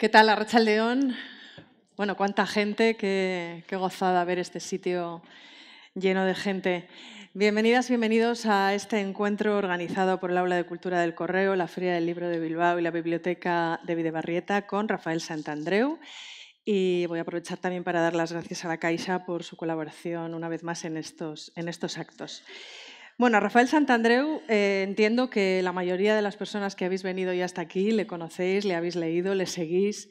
¿Qué tal, racha León? Bueno, cuánta gente, qué, gozada ver este sitio lleno de gente. Bienvenidas, bienvenidos a este encuentro organizado por el Aula de Cultura del Correo, la Feria del Libro de Bilbao y la Biblioteca de Videbarrieta con Rafael Santandreu. Y voy a aprovechar también para dar las gracias a la Caixa por su colaboración una vez más en estos, en estos actos. Bueno, Rafael Santandreu eh, entiendo que la mayoría de las personas que habéis venido ya hasta aquí le conocéis, le habéis leído, le seguís.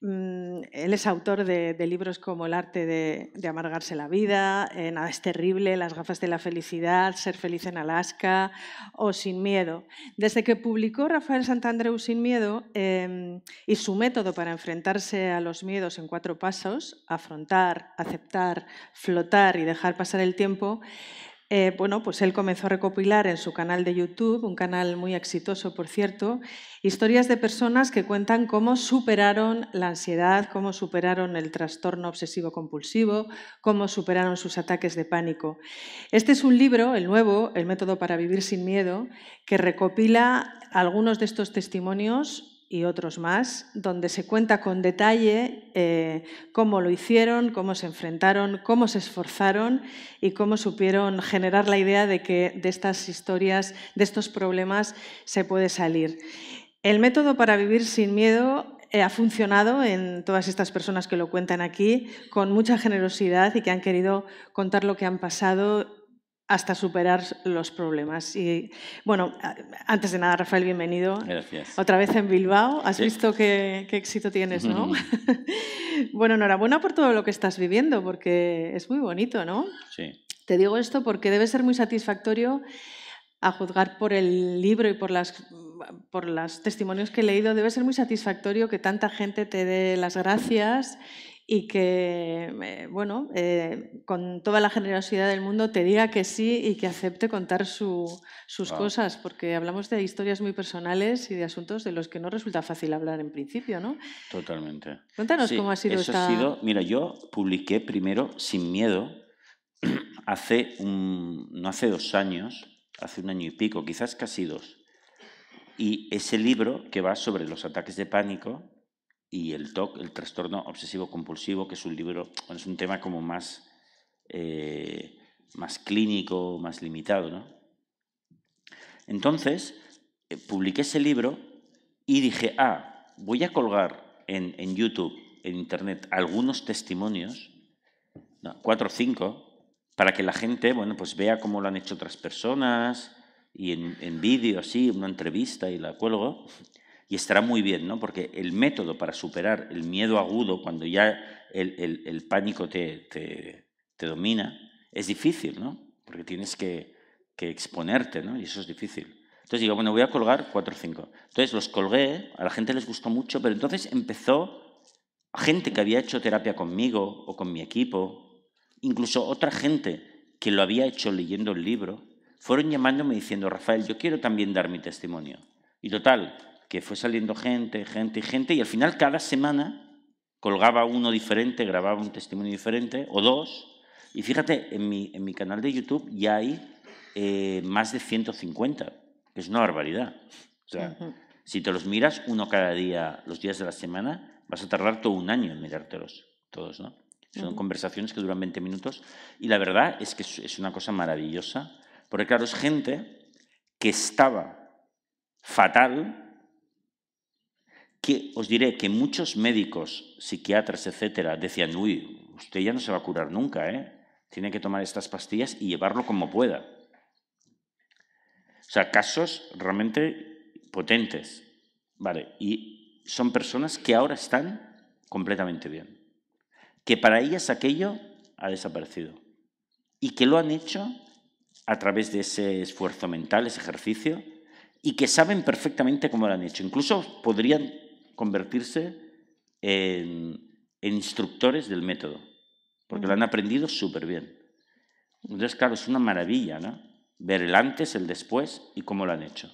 Mm, él es autor de, libros como El arte de, amargarse la vida, eh, Nada es terrible, Las gafas de la felicidad, Ser feliz en Alaska o Sin miedo. Desde que publicó Rafael Santandreu Sin miedo em, y su método para enfrentarse a los miedos en cuatro pasos, afrontar, aceptar, flotar y dejar pasar el tiempo, eh, bueno, pues él comenzó a recopilar en su canal de YouTube, un canal muy exitoso, por cierto, historias de personas que cuentan cómo superaron la ansiedad, cómo superaron el trastorno obsesivo-compulsivo, cómo superaron sus ataques de pánico. Este es un libro, el nuevo, El método para vivir sin miedo, que recopila algunos de estos testimonios y otros más, donde se cuenta con detalle eh, cómo lo hicieron, cómo se enfrentaron, cómo se esforzaron y cómo supieron generar la idea de que de estas historias, de estos problemas, se puede salir. El método para vivir sin miedo eh, ha funcionado en todas estas personas que lo cuentan aquí con mucha generosidad y que han querido contar lo que han pasado hasta superar los problemas. Y bueno, antes de nada, Rafael, bienvenido. Gracias. Otra vez en Bilbao. Has visto qué, éxito tienes, ¿no? bueno, enhorabuena por todo lo que estás viviendo, porque es muy bonito, ¿no? Sí. Te digo esto porque debe ser muy satisfactorio a juzgar por el libro y por las por los testimonios que he leído, debe ser muy satisfactorio que tanta gente te dé las gracias y que, bueno, eh, con toda la generosidad del mundo te diga que sí y que acepte contar sus cosas, porque hablamos de historias muy personales y de asuntos de los que no resulta fácil hablar en principio, ¿no? Totalmente. Cuéntanos cómo ha sido eso Ha sido, mira, yo publiqué primero Sin Miedo hace, un, no hace dos años, hace un año y pico, quizás casi dos. Y ese libro que va sobre los ataques de pánico y el TOC, el trastorno obsesivo compulsivo, que es un libro, es un tema como más, eh, más clínico, más limitado. Entonces, eh, publiqué ese libro y dije, ah, voy a colgar en, YouTube, en Internet, algunos testimonios, cuatro o cinco, para que la gente, bueno, pues vea cómo lo han hecho otras personas y en, en vídeo así, una entrevista y la cuelgo y estará muy bien, ¿no? Porque el método para superar el miedo agudo cuando ya el, pánico te, domina es difícil, ¿no? Porque tienes que, exponerte, ¿no? Y eso es difícil. Entonces digo, bueno, voy a colgar cuatro o cinco. Entonces los colgué, a la gente les gustó mucho, pero entonces empezó gente que había hecho terapia conmigo o con mi equipo, incluso otra gente que lo había hecho leyendo el libro, fueron llamándome diciendo, Rafael, yo quiero también dar mi testimonio. Y total, que fue saliendo gente, gente y gente, y al final cada semana colgaba uno diferente, grababa un testimonio diferente, o dos. Y fíjate, en mi, canal de YouTube ya hay eh, más de 150, que es una barbaridad. O sea, si te los miras uno cada día, los días de la semana, vas a tardar todo un año en mirártelos, todos, ¿no? Son conversaciones que duran 20 minutos y la verdad es que es una cosa maravillosa, porque claro, es gente que estaba fatal os diré que muchos médicos, psiquiatras, etcétera, decían, uy, usted ya no se va a curar nunca, ¿eh? Tiene que tomar estas pastillas y llevarlo como pueda. O sea, casos realmente potentes. Vale, y son personas que ahora están completamente bien. Que para ellas aquello ha desaparecido. Y que lo han hecho a través de ese esfuerzo mental, ese ejercicio, y que saben perfectamente cómo lo han hecho. Incluso podrían convertirse en, instructores del método, porque lo han aprendido súper bien. Entonces, claro, es una maravilla, ¿no? Ver el antes, el después y cómo lo han hecho.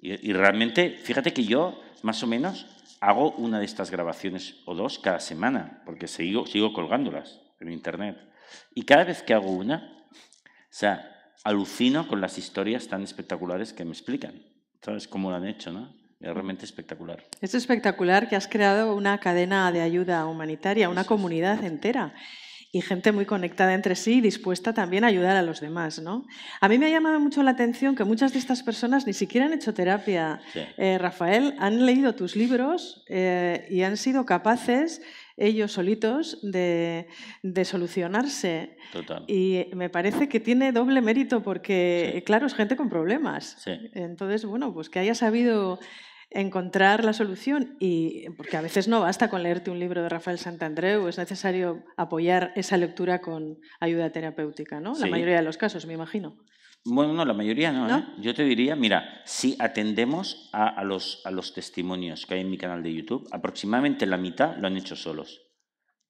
Y, realmente, fíjate que yo, más o menos, hago una de estas grabaciones o dos cada semana, porque sigo, sigo colgándolas en internet. Y cada vez que hago una, o sea, alucino con las historias tan espectaculares que me explican. ¿Sabes cómo lo han hecho, no? Es realmente espectacular. Es espectacular que has creado una cadena de ayuda humanitaria, una comunidad entera y gente muy conectada entre sí y dispuesta también a ayudar a los demás. ¿no? A mí me ha llamado mucho la atención que muchas de estas personas ni siquiera han hecho terapia. Eh, Rafael, han leído tus libros eh, y han sido capaces ellos solitos de, solucionarse. Total. Y me parece que tiene doble mérito porque, claro, es gente con problemas. Sí. Entonces, bueno, pues que haya sabido encontrar la solución y porque a veces no basta con leerte un libro de Rafael Santandreu, es necesario apoyar esa lectura con ayuda terapéutica, ¿no? La mayoría de los casos, me imagino. Bueno, no, la mayoría no. ¿eh? Yo te diría, mira, si atendemos a, los, a los testimonios que hay en mi canal de YouTube, aproximadamente la mitad lo han hecho solos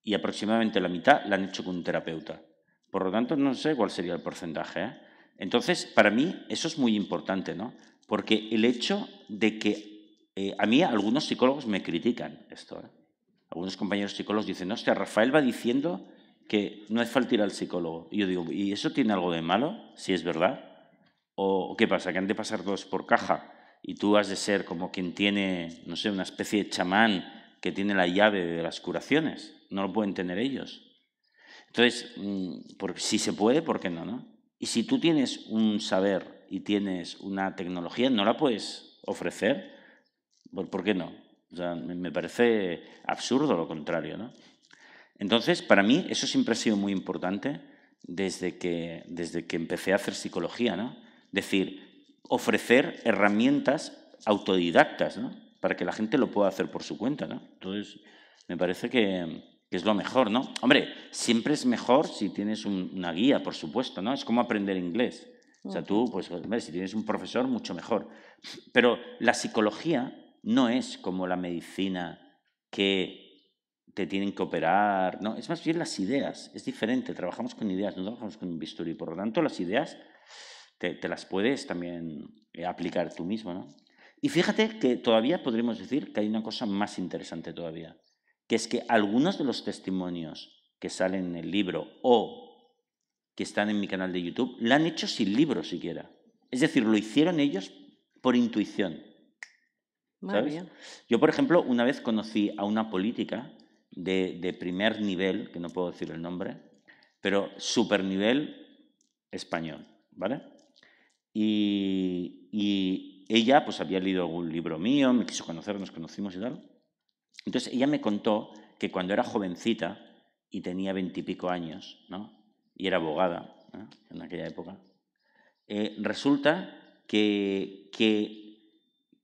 y aproximadamente la mitad lo han hecho con un terapeuta. Por lo tanto, no sé cuál sería el porcentaje. ¿eh? Entonces, para mí eso es muy importante, ¿no? Porque el hecho de que eh, a mí algunos psicólogos me critican esto. ¿eh? Algunos compañeros psicólogos dicen, hostia, Rafael va diciendo que no es falta ir al psicólogo. Y yo digo, ¿y eso tiene algo de malo? Si es verdad. ¿O qué pasa? ¿Que han de pasar dos por caja? Y tú has de ser como quien tiene, no sé, una especie de chamán que tiene la llave de las curaciones. No lo pueden tener ellos. Entonces, mm, si se puede, ¿por qué no? Y si tú tienes un saber y tienes una tecnología, ¿no la puedes ofrecer? ¿Por qué no? sea, me parece absurdo lo contrario, ¿no? Entonces, para mí eso siempre ha sido muy importante desde que, desde que empecé a hacer psicología, ¿no? Decir, ofrecer herramientas autodidactas, ¿no? Para que la gente lo pueda hacer por su cuenta, ¿no? Entonces, me parece que, es lo mejor, ¿no? Hombre, siempre es mejor si tienes una guía, por supuesto, ¿no? Es como aprender inglés. O sea, tú, pues, si tienes un profesor, mucho mejor. Pero la psicología no es como la medicina que te tienen que operar, no, es más bien las ideas, es diferente, trabajamos con ideas, no trabajamos con un bisturí, por lo tanto las ideas te, las puedes también eh, aplicar tú mismo, ¿no? Y fíjate que todavía podríamos decir que hay una cosa más interesante todavía, que es que algunos de los testimonios que salen en el libro o que están en mi canal de YouTube, la han hecho sin libro siquiera. Es decir, lo hicieron ellos por intuición. Yo, por ejemplo, una vez conocí a una política de, primer nivel, que no puedo decir el nombre, pero super nivel español, ¿vale? Y, ella, pues había leído algún libro mío, me quiso conocer, nos conocimos y tal. Entonces ella me contó que cuando era jovencita y tenía veintipico años, ¿no? Y era abogada ¿eh? en aquella época. Eh, resulta que, que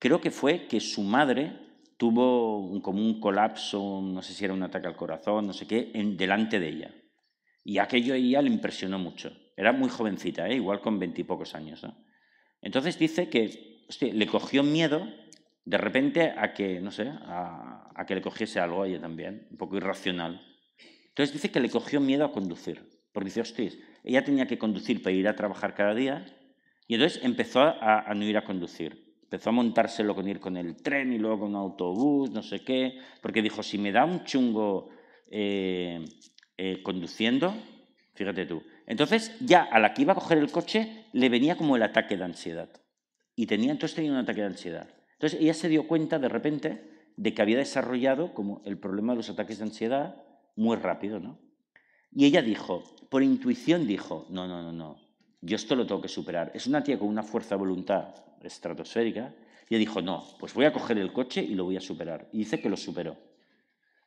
creo que fue que su madre tuvo como un colapso, no sé si era un ataque al corazón, no sé qué, delante de ella. Y aquello a ella le impresionó mucho. Era muy jovencita, ¿eh? igual con veintipocos años. Entonces dice que le cogió miedo de repente a que, no sé, a, que le cogiese algo a ella también, un poco irracional. Entonces dice que le cogió miedo a conducir, porque dice, hostia, ella tenía que conducir para ir a trabajar cada día, y entonces empezó a no ir a conducir. Empezó a montárselo con ir con el tren y luego con autobús, no sé qué, porque dijo, si me da un chungo eh, eh, conduciendo, fíjate tú, entonces ya a la que iba a coger el coche le venía como el ataque de ansiedad. Y tenía, entonces tenía un ataque de ansiedad. Entonces ella se dio cuenta de repente de que había desarrollado como el problema de los ataques de ansiedad muy rápido, ¿no? Y ella dijo, por intuición dijo, no, no, no, no, yo esto lo tengo que superar. Es una tía con una fuerza de voluntad estratosférica, y dijo, no, pues voy a coger el coche y lo voy a superar. Y dice que lo superó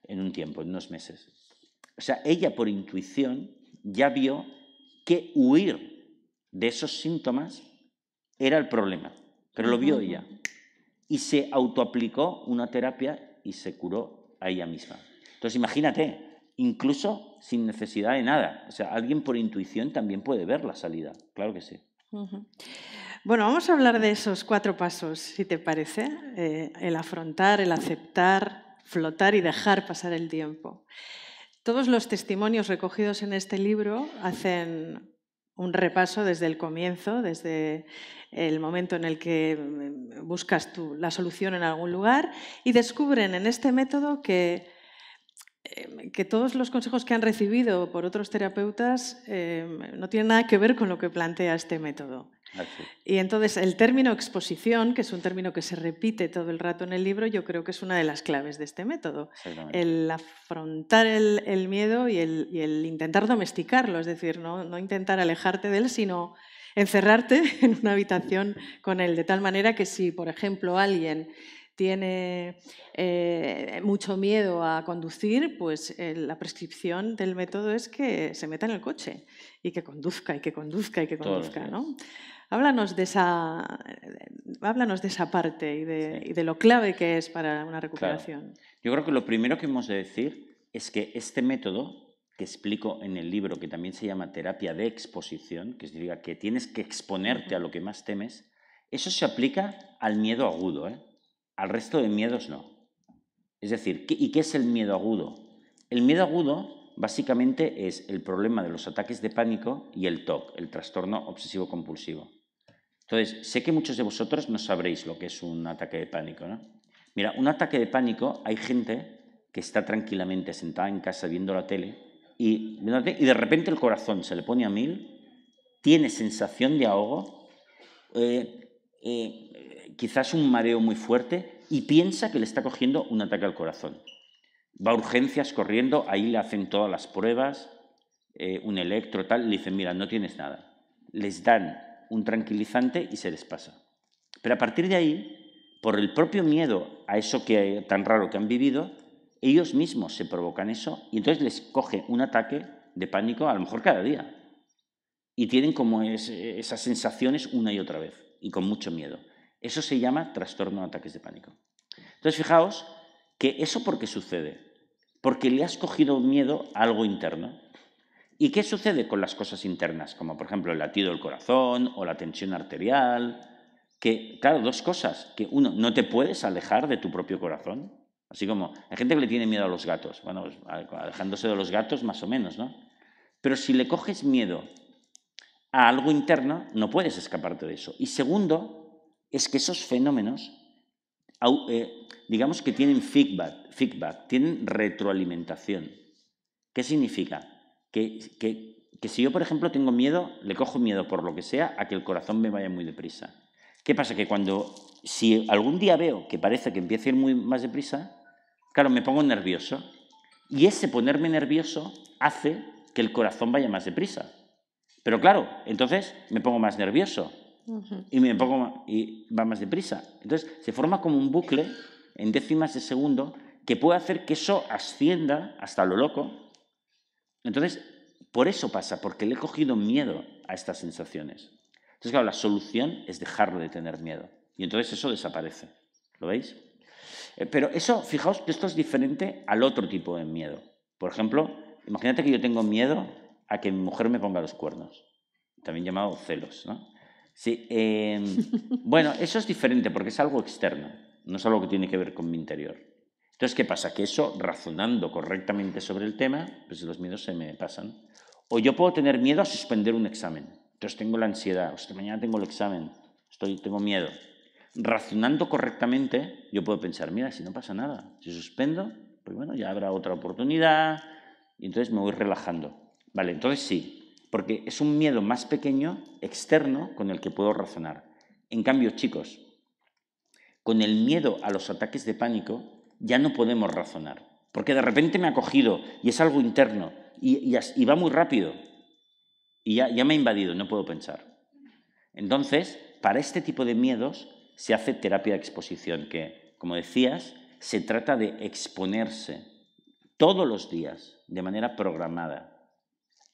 en un tiempo, en unos meses. O sea, ella por intuición ya vio que huir de esos síntomas era el problema, pero lo vio ella. Y se autoaplicó una terapia y se curó a ella misma. Entonces imagínate, incluso sin necesidad de nada. O sea, alguien por intuición también puede ver la salida, claro que sí. Bueno, vamos a hablar de esos cuatro pasos, si te parece. Eh, el afrontar, el aceptar, flotar y dejar pasar el tiempo. Todos los testimonios recogidos en este libro hacen un repaso desde el comienzo, desde el momento en el que mm, buscas la solución en algún lugar y descubren en este método que, eh, todos los consejos que han recibido por otros terapeutas eh, no tienen nada que ver con lo que plantea este método. Y entonces el término exposición, que es un término que se repite todo el rato en el libro, yo creo que es una de las claves de este método. El afrontar el, miedo y el, intentar domesticarlo, es decir, no, intentar alejarte de él, sino encerrarte en una habitación con él, de tal manera que si, por ejemplo, alguien tiene eh, mucho miedo a conducir, pues eh, la prescripción del método es que se meta en el coche y que conduzca y que conduzca y que conduzca, ¿no? Háblanos de esa, eh, háblanos de esa parte y de, lo clave que es para una recuperación. Yo creo que lo primero que hemos de decir es que este método que explico en el libro, que también se llama terapia de exposición, que significa que tienes que exponerte a lo que más temes, eso se aplica al miedo agudo, ¿eh? al resto de miedos no. Es decir, ¿y qué es el miedo agudo? El miedo agudo básicamente es el problema de los ataques de pánico y el TOC, el trastorno obsesivo compulsivo. Entonces, sé que muchos de vosotros no sabréis lo que es un ataque de pánico, Mira, un ataque de pánico, hay gente que está tranquilamente sentada en casa viendo la tele y, y de repente el corazón se le pone a mil, tiene sensación de ahogo, eh, eh, quizás un mareo muy fuerte y piensa que le está cogiendo un ataque al corazón. Va a urgencias corriendo, ahí le hacen todas las pruebas, eh, un electro, tal, le dicen, mira, no tienes nada. Les dan un tranquilizante y se les pasa. Pero a partir de ahí, por el propio miedo a eso que tan raro que han vivido, ellos mismos se provocan eso y entonces les coge un ataque de pánico a lo mejor cada día. Y tienen como esas sensaciones una y otra vez y con mucho miedo. Eso se llama trastorno de ataques de pánico. Entonces fijaos que eso porque sucede. Porque le has cogido miedo a algo interno. ¿Y qué sucede con las cosas internas? Como por ejemplo el latido del corazón o la tensión arterial. Que, claro, dos cosas. Que uno, no te puedes alejar de tu propio corazón. Así como hay gente que le tiene miedo a los gatos. Bueno, pues, alejándose de los gatos más o menos, ¿no? Pero si le coges miedo a algo interno, no puedes escaparte de eso. Y segundo, es que esos fenómenos, eh, digamos que tienen feedback, feedback tienen retroalimentación. ¿Qué significa? que, si yo, por ejemplo, tengo miedo, le cojo miedo por lo que sea, a que el corazón me vaya muy deprisa. ¿Qué pasa? Que cuando, si algún día veo que parece que empieza a ir muy más deprisa, claro, me pongo nervioso. Y ese ponerme nervioso hace que el corazón vaya más deprisa. Pero claro, entonces me pongo más nervioso y me pongo y va más deprisa. Entonces se forma como un bucle en décimas de segundo que puede hacer que eso ascienda hasta lo loco entonces, por eso pasa, porque le he cogido miedo a estas sensaciones. Entonces, claro, la solución es dejarlo de tener miedo. Y entonces eso desaparece. ¿Lo veis? Eh, pero eso, fijaos que esto es diferente al otro tipo de miedo. Por ejemplo, imagínate que yo tengo miedo a que mi mujer me ponga los cuernos, también llamado celos, Sí, em, bueno, eso es diferente porque es algo externo, no es algo que tiene que ver con mi interior. Entonces, ¿qué pasa? Que eso, razonando correctamente sobre el tema, pues los miedos se me pasan. O yo puedo tener miedo a suspender un examen. Entonces tengo la ansiedad, o mañana tengo el examen, estoy, tengo miedo. Razonando correctamente, yo puedo pensar, mira, si no pasa nada, si suspendo, pues bueno, ya habrá otra oportunidad, y entonces me voy relajando. Vale, entonces sí, porque es un miedo más pequeño, externo, con el que puedo razonar. En cambio, chicos, con el miedo a los ataques de pánico, ya no podemos razonar, porque de repente me ha cogido y es algo interno y, va muy rápido y ya, ya me ha invadido, no puedo pensar. Entonces, para este tipo de miedos se hace terapia de exposición, que, como decías, se trata de exponerse todos los días, de manera programada,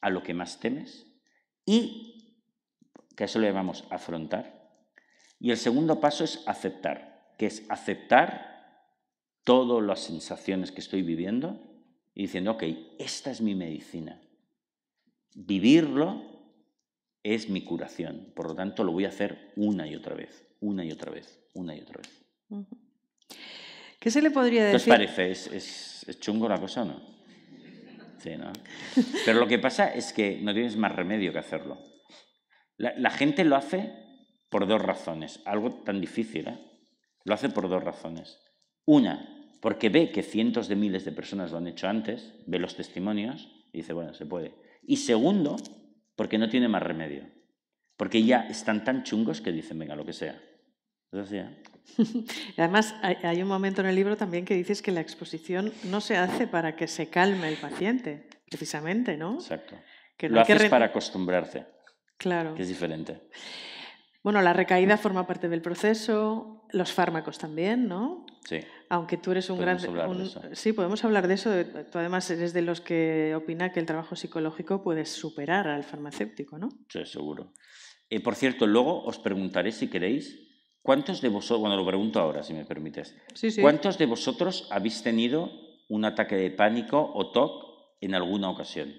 a lo que más temes y, que eso lo llamamos afrontar. Y el segundo paso es aceptar, que es aceptar todas las sensaciones que estoy viviendo y diciendo, ok, esta es mi medicina. Vivirlo es mi curación. Por lo tanto, lo voy a hacer una y otra vez, una y otra vez, una y otra vez. ¿Qué se le podría decir? ¿Qué os parece? ¿Es, chungo la cosa o no? Sí, ¿no? Pero lo que pasa es que no tienes más remedio que hacerlo. La, la gente lo hace por dos razones. Algo tan difícil, ¿eh? Lo hace por dos razones. Una, porque ve que cientos de miles de personas lo han hecho antes, ve los testimonios y dice, bueno, se puede. Y segundo, porque no tiene más remedio. Porque ya están tan chungos que dicen, venga, lo que sea. ¿eh? Además, hay un momento en el libro también que dices que la exposición no se hace para que se calme el paciente, precisamente, ¿no? Exacto. Que lo haces para acostumbrarse. Claro. Que es diferente. Bueno, la recaída forma parte del proceso, los fármacos también, ¿no? Sí. Aunque tú eres un gran... sí, podemos hablar de eso. Tú además eres de los que opina que el trabajo psicológico puede superar al farmacéutico, ¿no? Sí, seguro. Eh, por cierto, luego os preguntaré si queréis, ¿cuántos de vosotros, bueno, lo pregunto ahora, si me permites, ¿cuántos de vosotros habéis tenido un ataque de pánico o TOC en alguna ocasión?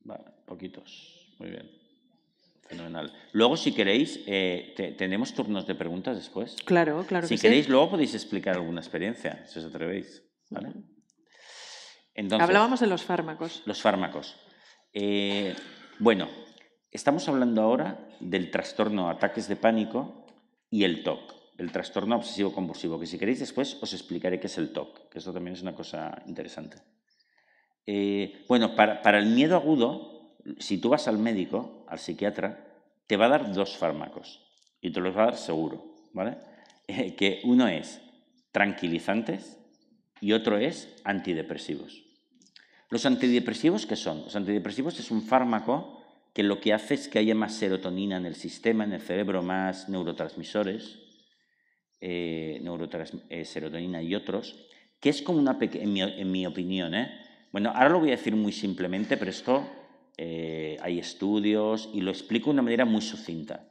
Vale, poquitos. Muy bien. Fenomenal. Luego, si queréis, eh, tenemos turnos de preguntas después. Claro, claro. Si queréis, luego podéis explicar alguna experiencia, si os atrevéis. Hablábamos de los fármacos. Los fármacos. Eh, bueno, estamos hablando ahora del trastorno ataques de pánico y el TOC, el trastorno obsesivo compulsivo, que si queréis después os explicaré qué es el TOC, que eso también es una cosa interesante. Eh, bueno, para el miedo agudo, si tú vas al médico, al psiquiatra, te va a dar dos fármacos y te los va a dar seguro, ¿vale? Eh, que uno es tranquilizantes y otro es antidepresivos. ¿Los antidepresivos qué son? Los antidepresivos es un fármaco que lo que hace es que haya más serotonina en el sistema, en el cerebro, más neurotransmisores, eh, eh, serotonina y otros, que es como una pequeña, en mi, en mi opinión, bueno, ahora lo voy a decir muy simplemente, pero esto eh, hay estudios y lo explico de una manera muy sucinta.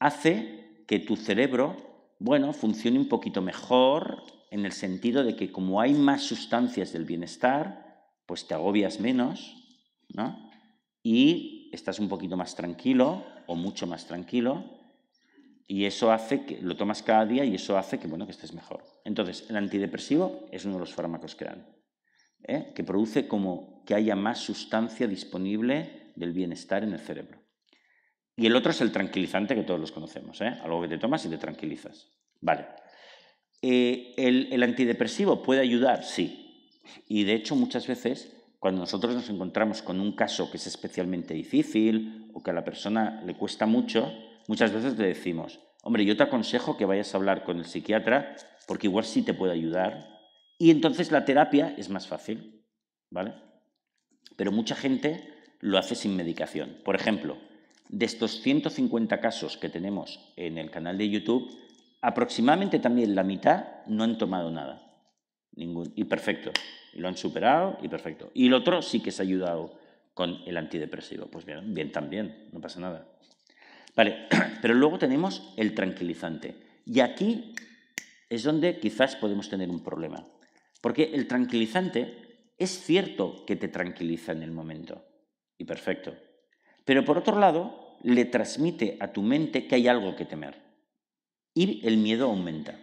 Hace que tu cerebro, bueno, funcione un poquito mejor en el sentido de que como hay más sustancias del bienestar, pues te agobias menos, ¿no? Y estás un poquito más tranquilo o mucho más tranquilo y eso hace que lo tomas cada día y eso hace que bueno que estés mejor. Entonces, el antidepresivo es uno de los fármacos que dan. ¿eh? que produce como que haya más sustancia disponible del bienestar en el cerebro. Y el otro es el tranquilizante que todos los conocemos, ¿eh? algo que te tomas y te tranquilizas. Vale. Eh, el, ¿El antidepresivo puede ayudar? Sí. Y de hecho muchas veces cuando nosotros nos encontramos con un caso que es especialmente difícil o que a la persona le cuesta mucho, muchas veces le decimos, hombre, yo te aconsejo que vayas a hablar con el psiquiatra porque igual sí te puede ayudar y entonces la terapia es más fácil, ¿vale? Pero mucha gente lo hace sin medicación. Por ejemplo, de estos 150 casos que tenemos en el canal de YouTube, aproximadamente también la mitad no han tomado nada. Ningún, y perfecto. Y lo han superado y perfecto. Y el otro sí que se ha ayudado con el antidepresivo. Pues bien, bien también, no pasa nada. Vale, pero luego tenemos el tranquilizante. Y aquí es donde quizás podemos tener un problema. Porque el tranquilizante es cierto que te tranquiliza en el momento, y perfecto. Pero por otro lado, le transmite a tu mente que hay algo que temer. Y el miedo aumenta.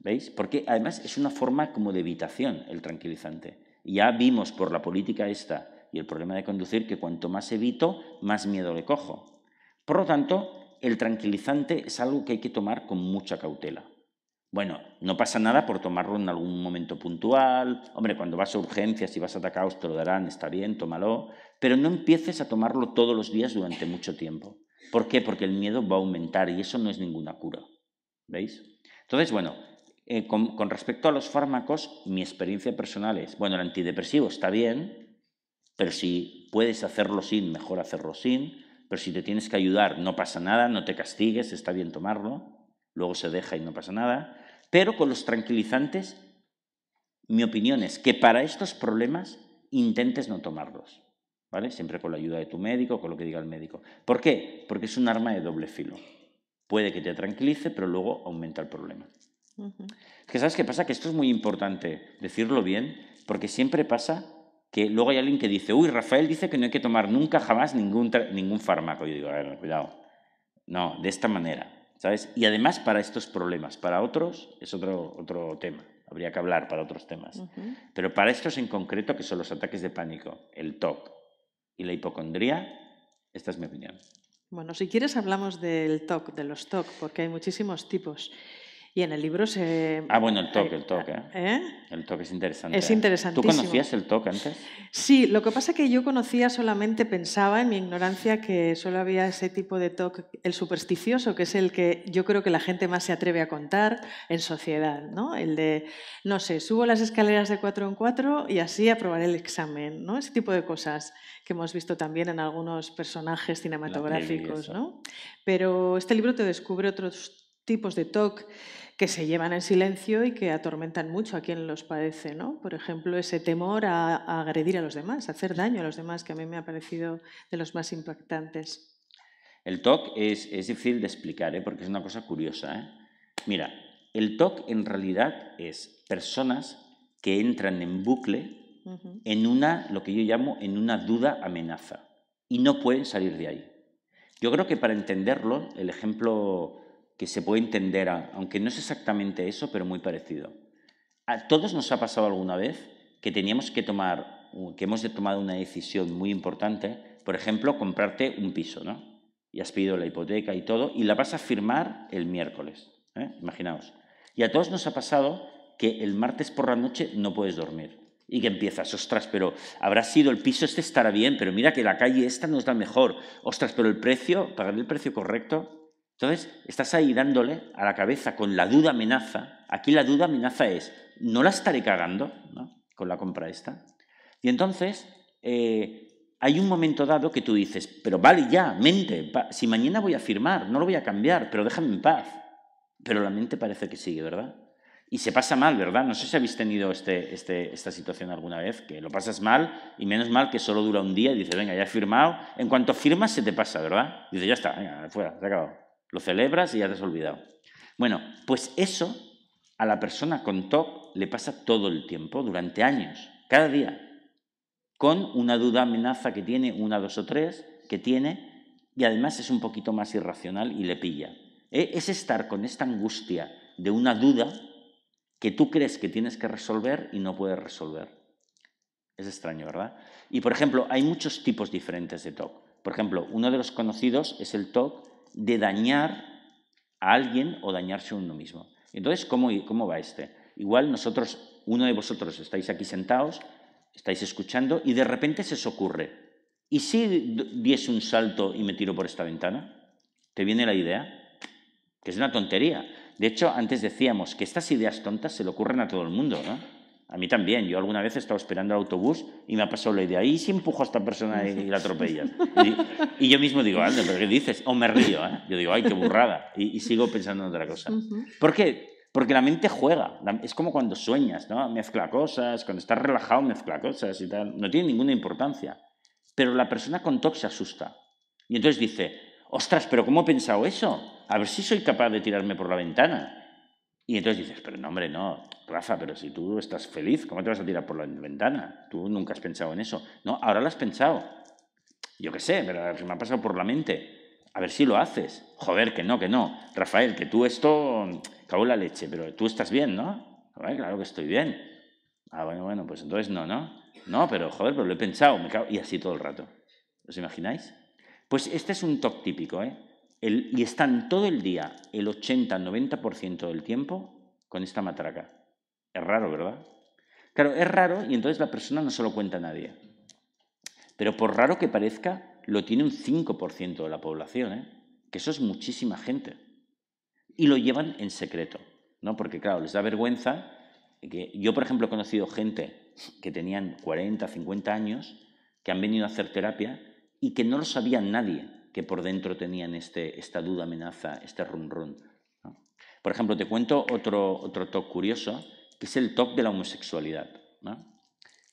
¿Veis? Porque además es una forma como de evitación el tranquilizante. Ya vimos por la política esta y el problema de conducir que cuanto más evito, más miedo le cojo. Por lo tanto, el tranquilizante es algo que hay que tomar con mucha cautela. Bueno, no pasa nada por tomarlo en algún momento puntual. Hombre, cuando vas a urgencias y vas atacados te lo darán, está bien, tómalo. Pero no empieces a tomarlo todos los días durante mucho tiempo. ¿Por qué? Porque el miedo va a aumentar y eso no es ninguna cura. ¿Veis? Entonces, bueno, eh, con, con, respecto a los fármacos, mi experiencia personal es, bueno, el antidepresivo está bien, pero si puedes hacerlo sin, mejor hacerlo sin, pero si te tienes que ayudar, no pasa nada, no te castigues, está bien tomarlo, luego se deja y no pasa nada. Pero con los tranquilizantes, mi opinión es que para estos problemas intentes no tomarlos. ¿Vale? Siempre con la ayuda de tu médico, con lo que diga el médico. ¿Por qué? Porque es un arma de doble filo. Puede que te tranquilice, pero luego aumenta el problema. sabes qué pasa, que esto es muy importante decirlo bien, porque siempre pasa que luego hay alguien que dice, uy, Rafael dice que no hay que tomar nunca, jamás ningún, ningún fármaco. Yo digo, a ver, cuidado. No, de esta manera. Y además para estos problemas, para otros es otro, otro tema, habría que hablar para otros temas. Pero para estos en concreto, que son los ataques de pánico, el TOC y la hipocondría, esta es mi opinión. Bueno, si quieres hablamos del TOC, de los TOC, porque hay muchísimos tipos. Y en el libro se... Ah, bueno, el toque, el toque. ¿eh? ¿Eh? El toque es interesante. Es interesante ¿Tú conocías el toque antes? Sí, lo que pasa es que yo conocía solamente, pensaba en mi ignorancia que solo había ese tipo de toque, el supersticioso, que es el que yo creo que la gente más se atreve a contar en sociedad, ¿no? El de, no sé, subo las escaleras de cuatro en cuatro y así aprobaré el examen, ¿no? Ese tipo de cosas que hemos visto también en algunos personajes cinematográficos, ¿no? Pero este libro te descubre otros tipos de toque, que se llevan en silencio y que atormentan mucho a quien los padece. ¿no? Por ejemplo, ese temor a, agredir a los demás, a hacer daño a los demás, que a mí me ha parecido de los más impactantes. El TOC es, difícil de explicar, ¿eh? porque es una cosa curiosa. ¿eh? Mira, el TOC en realidad es personas que entran en bucle en una, lo que yo llamo, en una duda amenaza y no pueden salir de ahí. Yo creo que para entenderlo, el ejemplo que se puede entender, aunque no es exactamente eso, pero muy parecido. A todos nos ha pasado alguna vez que teníamos que tomar, que hemos tomado una decisión muy importante, por ejemplo, comprarte un piso, ¿no? Y has pedido la hipoteca y todo, y la vas a firmar el miércoles, ¿eh? imaginaos. Y a todos nos ha pasado que el martes por la noche no puedes dormir y que empiezas, ostras, pero habrá sido el piso este estará bien, pero mira que la calle esta nos da mejor, ostras, pero el precio, pagar el precio correcto, entonces, estás ahí dándole a la cabeza con la duda amenaza. Aquí la duda amenaza es, ¿no la estaré cagando ¿no? con la compra esta? Y entonces, eh, hay un momento dado que tú dices, pero vale ya, mente, si mañana voy a firmar, no lo voy a cambiar, pero déjame en paz. Pero la mente parece que sigue, ¿verdad? Y se pasa mal, ¿verdad? No sé si habéis tenido este, este, esta situación alguna vez, que lo pasas mal y menos mal que solo dura un día y dices, venga, ya he firmado. En cuanto firmas se te pasa, ¿verdad? Dices, ya está, venga, fuera, se ha acabado. Lo celebras y ya te has olvidado. Bueno, pues eso a la persona con TOC le pasa todo el tiempo, durante años, cada día, con una duda, amenaza que tiene, una, dos o tres, que tiene, y además es un poquito más irracional y le pilla. E, es estar con esta angustia de una duda que tú crees que tienes que resolver y no puedes resolver. Es extraño, ¿verdad? Y por ejemplo, hay muchos tipos diferentes de TOC. Por ejemplo, uno de los conocidos es el TOC de dañar a alguien o dañarse a uno mismo. Entonces, ¿cómo, cómo va este? Igual nosotros, uno de vosotros estáis aquí sentados, estáis escuchando y de repente se os ocurre, ¿y si diese un salto y me tiro por esta ventana? ¿Te viene la idea? Que es una tontería. De hecho, antes decíamos que estas ideas tontas se le ocurren a todo el mundo, ¿no? A mí también. Yo alguna vez he estado esperando el autobús y me ha pasado la idea, ¿y si empujo a esta persona y la atropellas? Y, yo mismo digo, anda, ¿pero qué dices? O me río, ¿eh? Yo digo, ay, qué burrada. Y, sigo pensando en otra cosa. ¿Por qué? Porque la mente juega. Es como cuando sueñas, ¿no? Mezcla cosas, cuando estás relajado mezcla cosas y tal. No tiene ninguna importancia. Pero la persona con TOC se asusta. Y entonces dice, ostras, pero ¿cómo he pensado eso? A ver si soy capaz de tirarme por la ventana. Y entonces dices, pero no, hombre, no, Rafa, pero si tú estás feliz, ¿cómo te vas a tirar por la ventana? Tú nunca has pensado en eso. No, ahora lo has pensado. Yo qué sé, pero me ha pasado por la mente. A ver si lo haces. Joder, que no, que no. Rafael, que tú esto, cago en la leche, pero tú estás bien, ¿no? claro que estoy bien. Ah, bueno, bueno, pues entonces no, ¿no? No, pero joder, pero lo he pensado, me cago... Y así todo el rato. ¿Os imagináis? Pues este es un top típico, ¿eh? y están todo el día, el 80-90% del tiempo, con esta matraca. Es raro, ¿verdad? Claro, es raro y entonces la persona no se lo cuenta a nadie. Pero por raro que parezca, lo tiene un 5% de la población, ¿eh? que eso es muchísima gente. Y lo llevan en secreto, ¿no? porque claro, les da vergüenza. Que yo, por ejemplo, he conocido gente que tenían 40, 50 años, que han venido a hacer terapia y que no lo sabía nadie que por dentro tenían este, esta duda, amenaza, este run run. Por ejemplo, te cuento otro, otro toque curioso, que es el toque de la homosexualidad.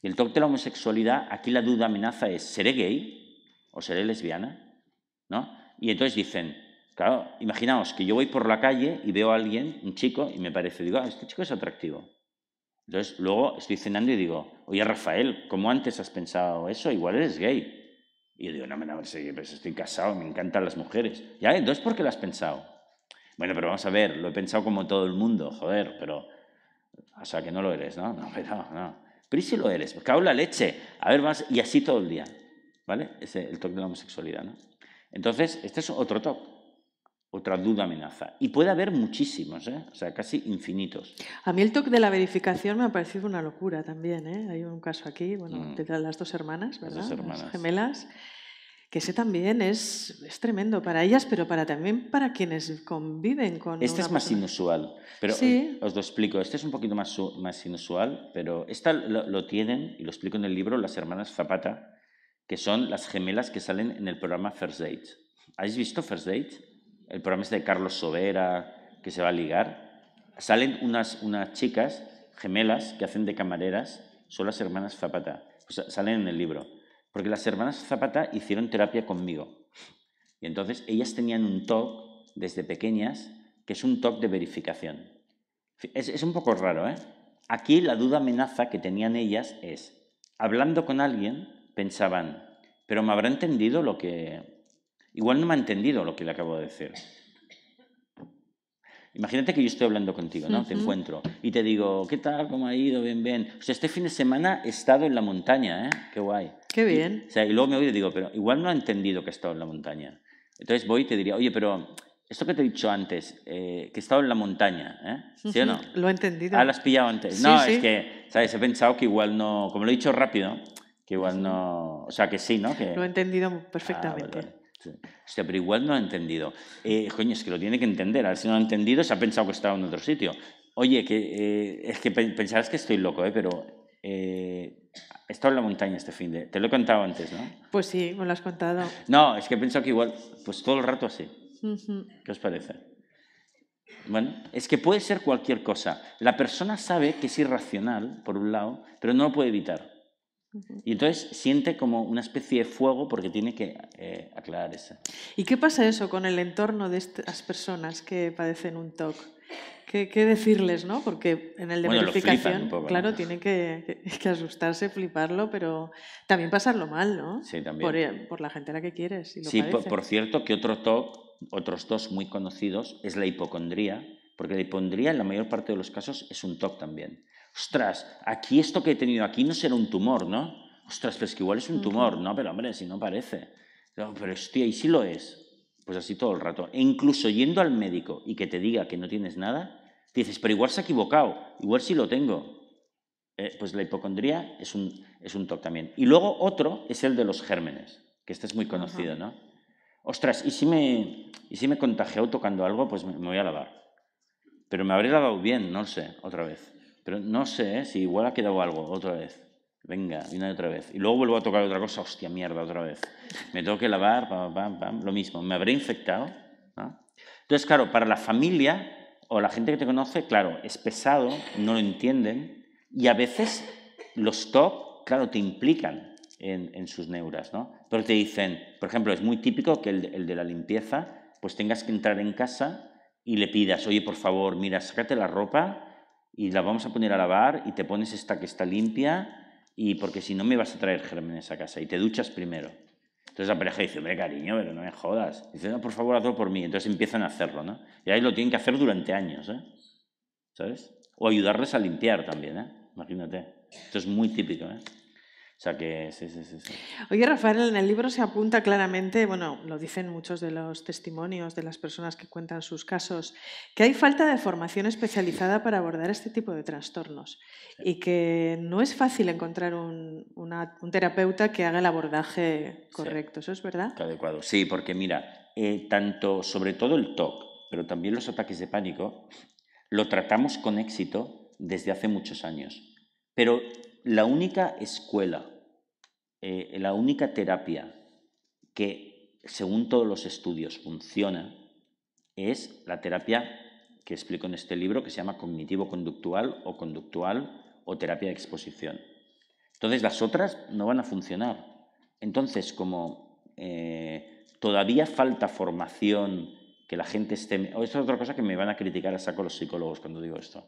Y el toque de la homosexualidad, aquí la duda, amenaza es, ¿seré gay o seré lesbiana? ¿No? Y entonces dicen, claro, imaginaos que yo voy por la calle y veo a alguien, un chico, y me parece, digo, ah, este chico es atractivo. Entonces luego estoy cenando y digo, oye Rafael, ¿cómo antes has pensado eso? Igual eres gay. Y yo digo, no, no, pues estoy casado, me encantan las mujeres. Ya, entonces, ¿por qué lo has pensado? Bueno, pero vamos a ver, lo he pensado como todo el mundo, joder, pero... O sea, que no lo eres, ¿no? No, pero no. Pero si lo eres? Pues en la leche. A ver, más... Y así todo el día, ¿vale? Ese, el toque de la homosexualidad, ¿no? Entonces, este es otro toque otra duda amenaza. Y puede haber muchísimos, ¿eh? o sea, casi infinitos. A mí el toque de la verificación me ha parecido una locura también. ¿eh? Hay un caso aquí, bueno, mm. de las dos hermanas, ¿verdad? Las, hermanas. gemelas, que sé también es, es, tremendo para ellas, pero para también para quienes conviven con... Este es más inusual, pero os lo explico. Este es un poquito más, más inusual, pero esta lo, tienen, y lo explico en el libro, las hermanas Zapata, que son las gemelas que salen en el programa First Date. ¿Habéis visto First Date? el programa es este de Carlos Sobera, que se va a ligar, salen unas, unas chicas gemelas que hacen de camareras, son las hermanas Zapata, salen en el libro, porque las hermanas Zapata hicieron terapia conmigo. Y entonces ellas tenían un TOC desde pequeñas, que es un TOC de verificación. Es, es un poco raro, ¿eh? Aquí la duda amenaza que tenían ellas es, hablando con alguien, pensaban, pero me habrá entendido lo que, Igual no me ha entendido lo que le acabo de decir. Imagínate que yo estoy hablando contigo, ¿no? Te encuentro y te digo, ¿qué tal? ¿Cómo ha ido? Bien, bien. O sea, este fin de semana he estado en la montaña, ¿eh? Qué guay. Qué bien. o sea, y luego me voy y digo, pero igual no ha entendido que he estado en la montaña. Entonces voy y te diría, oye, pero esto que te he dicho antes, eh, que he estado en la montaña, ¿eh? ¿Sí o no? Lo he entendido. Ah, lo has pillado antes. no, es que, ¿sabes? He pensado que igual no, como lo he dicho rápido, que igual no, o sea, que sí, ¿no? lo he entendido ah, perfectamente pero igual no ha entendido. Eh, coño, es que lo tiene que entender. A ver si no ha entendido, se ha pensado que estaba en otro sitio. Oye, que, eh, es que pensarás que estoy loco, eh, pero he estado en la montaña este fin de... Te lo he contado antes, ¿no? Pues sí, me lo has contado. No, es que he pensado que igual, pues todo el rato así. ¿Qué os parece? Bueno, es que puede ser cualquier cosa. La persona sabe que es irracional, por un lado, pero no lo puede evitar. Y entonces siente como una especie de fuego porque tiene que eh, aclarar eso. ¿Y qué pasa eso con el entorno de estas personas que padecen un TOC? ¿Qué, qué decirles, no? Porque en el de claro, tiene tienen que, asustarse, fliparlo, pero también pasarlo mal, ¿no? Sí, también. Por, eh, la gente a la que quieres. lo sí, por, por, cierto, que otro TOC, otros dos muy conocidos, es la hipocondría, porque la hipocondría en la mayor parte de los casos es un TOC también ostras, aquí esto que he tenido aquí no será un tumor, ¿no? Ostras, Pero es que igual es un tumor, ¿no? Pero hombre, si no parece. pero hostia, ¿y si lo es? Pues así todo el rato. E incluso yendo al médico y que te diga que no tienes nada, dices, pero igual se ha equivocado, igual si lo tengo. Eh, pues la hipocondría es un, es un también. Y luego otro es el de los gérmenes, que este es muy conocido, ¿no? Ostras, ¿y si me, y si me contagió tocando algo? Pues me, voy a lavar. Pero me habré lavado bien, no lo sé, otra vez. Pero no sé ¿eh? si igual ha quedado algo otra vez. Venga, y una otra vez. Y luego vuelvo a tocar otra cosa, hostia mierda, otra vez. Me tengo que lavar, pam, pam, lo mismo. Me habré infectado. Entonces, claro, para la familia o la gente que te conoce, claro, es pesado, no lo entienden. Y a veces los top, claro, te implican en, sus neuras, ¿no? Pero te dicen, por ejemplo, es muy típico que el, el de la limpieza, pues tengas que entrar en casa y le pidas, oye, por favor, mira, sácate la ropa y la vamos a poner a lavar y te pones esta que está limpia y porque si no me vas a traer gérmenes a casa y te duchas primero. Entonces la pareja dice, hombre, cariño, pero no me jodas. dice, no, ah, por favor, hazlo por mí. Entonces empiezan a hacerlo, ¿no? Y ahí lo tienen que hacer durante años, ¿eh? ¿Sabes? O ayudarles a limpiar también, ¿eh? Imagínate. Esto es muy típico, ¿eh? O sea que sí, sí, sí, Oye, Rafael, en el libro se apunta claramente, bueno, lo dicen muchos de los testimonios de las personas que cuentan sus casos, que hay falta de formación especializada para abordar este tipo de trastornos y que no es fácil encontrar un, terapeuta que haga el abordaje correcto. ¿Eso es verdad? Adecuado. Sí, porque mira, eh, tanto, sobre todo el TOC, pero también los ataques de pánico, lo tratamos con éxito desde hace muchos años. Pero la única escuela eh, la única terapia que, según todos los estudios, funciona es la terapia que explico en este libro, que se llama cognitivo-conductual o conductual o terapia de exposición. Entonces las otras no van a funcionar. Entonces, como eh, todavía falta formación, que la gente esté... esto es otra cosa que me van a criticar a saco los psicólogos cuando digo esto.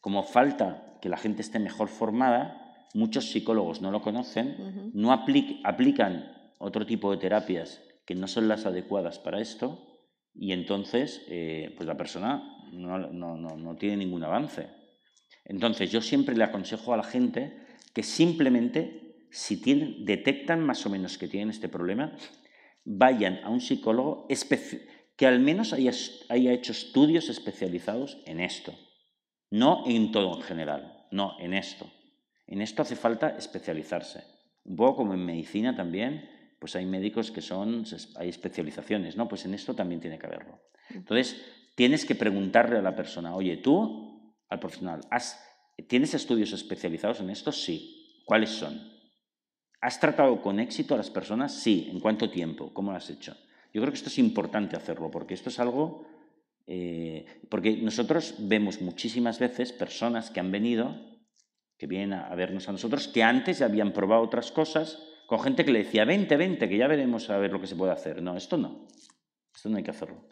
Como falta que la gente esté mejor formada, muchos psicólogos no lo conocen, no aplican otro tipo de terapias que no son las adecuadas para esto y entonces eh, pues la persona no, tiene ningún avance. Entonces yo siempre le aconsejo a la gente que simplemente si detectan más o menos que tienen este problema, vayan a un psicólogo que al menos haya, haya hecho estudios especializados en esto. No en todo en general, no en esto. En esto hace falta especializarse. Un poco como en medicina también, pues hay médicos que son, hay especializaciones, ¿no? Pues en esto también tiene que haberlo. Mm. Entonces, tienes que preguntarle a la persona, oye, tú, al profesional, has, ¿tienes estudios especializados en esto? Sí. ¿Cuáles son? ¿Has tratado con éxito a las personas? Sí. ¿En cuánto tiempo? ¿Cómo lo has hecho? Yo creo que esto es importante hacerlo, porque esto es algo... Eh, porque nosotros vemos muchísimas veces personas que han venido que vienen a, vernos a nosotros, que antes ya habían probado otras cosas con gente que le decía, vente, vente, que ya veremos a ver lo que se puede hacer. No, esto no, esto no hay que hacerlo.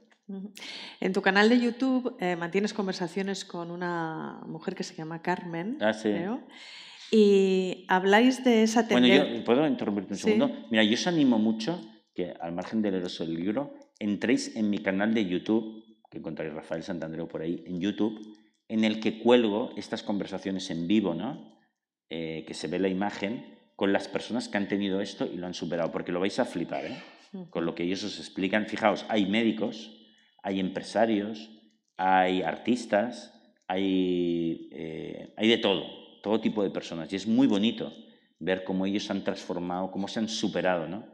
En tu canal de YouTube eh, mantienes conversaciones con una mujer que se llama Carmen, ah, creo, y habláis de esa tendencia... Bueno, yo, ¿puedo interrumpirte un segundo? Mira, yo os animo mucho que, al margen del leeros del libro, entréis en mi canal de YouTube, que encontraréis Rafael Santandreo por ahí, en YouTube, en el que cuelgo estas conversaciones en vivo, ¿no? Eh, que se ve la imagen con las personas que han tenido esto y lo han superado, porque lo vais a flipar, ¿eh? Mm. Con lo que ellos os explican, fijaos, hay médicos, hay empresarios, hay artistas, hay, eh, hay de todo, todo tipo de personas. Y es muy bonito ver cómo ellos han transformado, cómo se han superado, ¿no?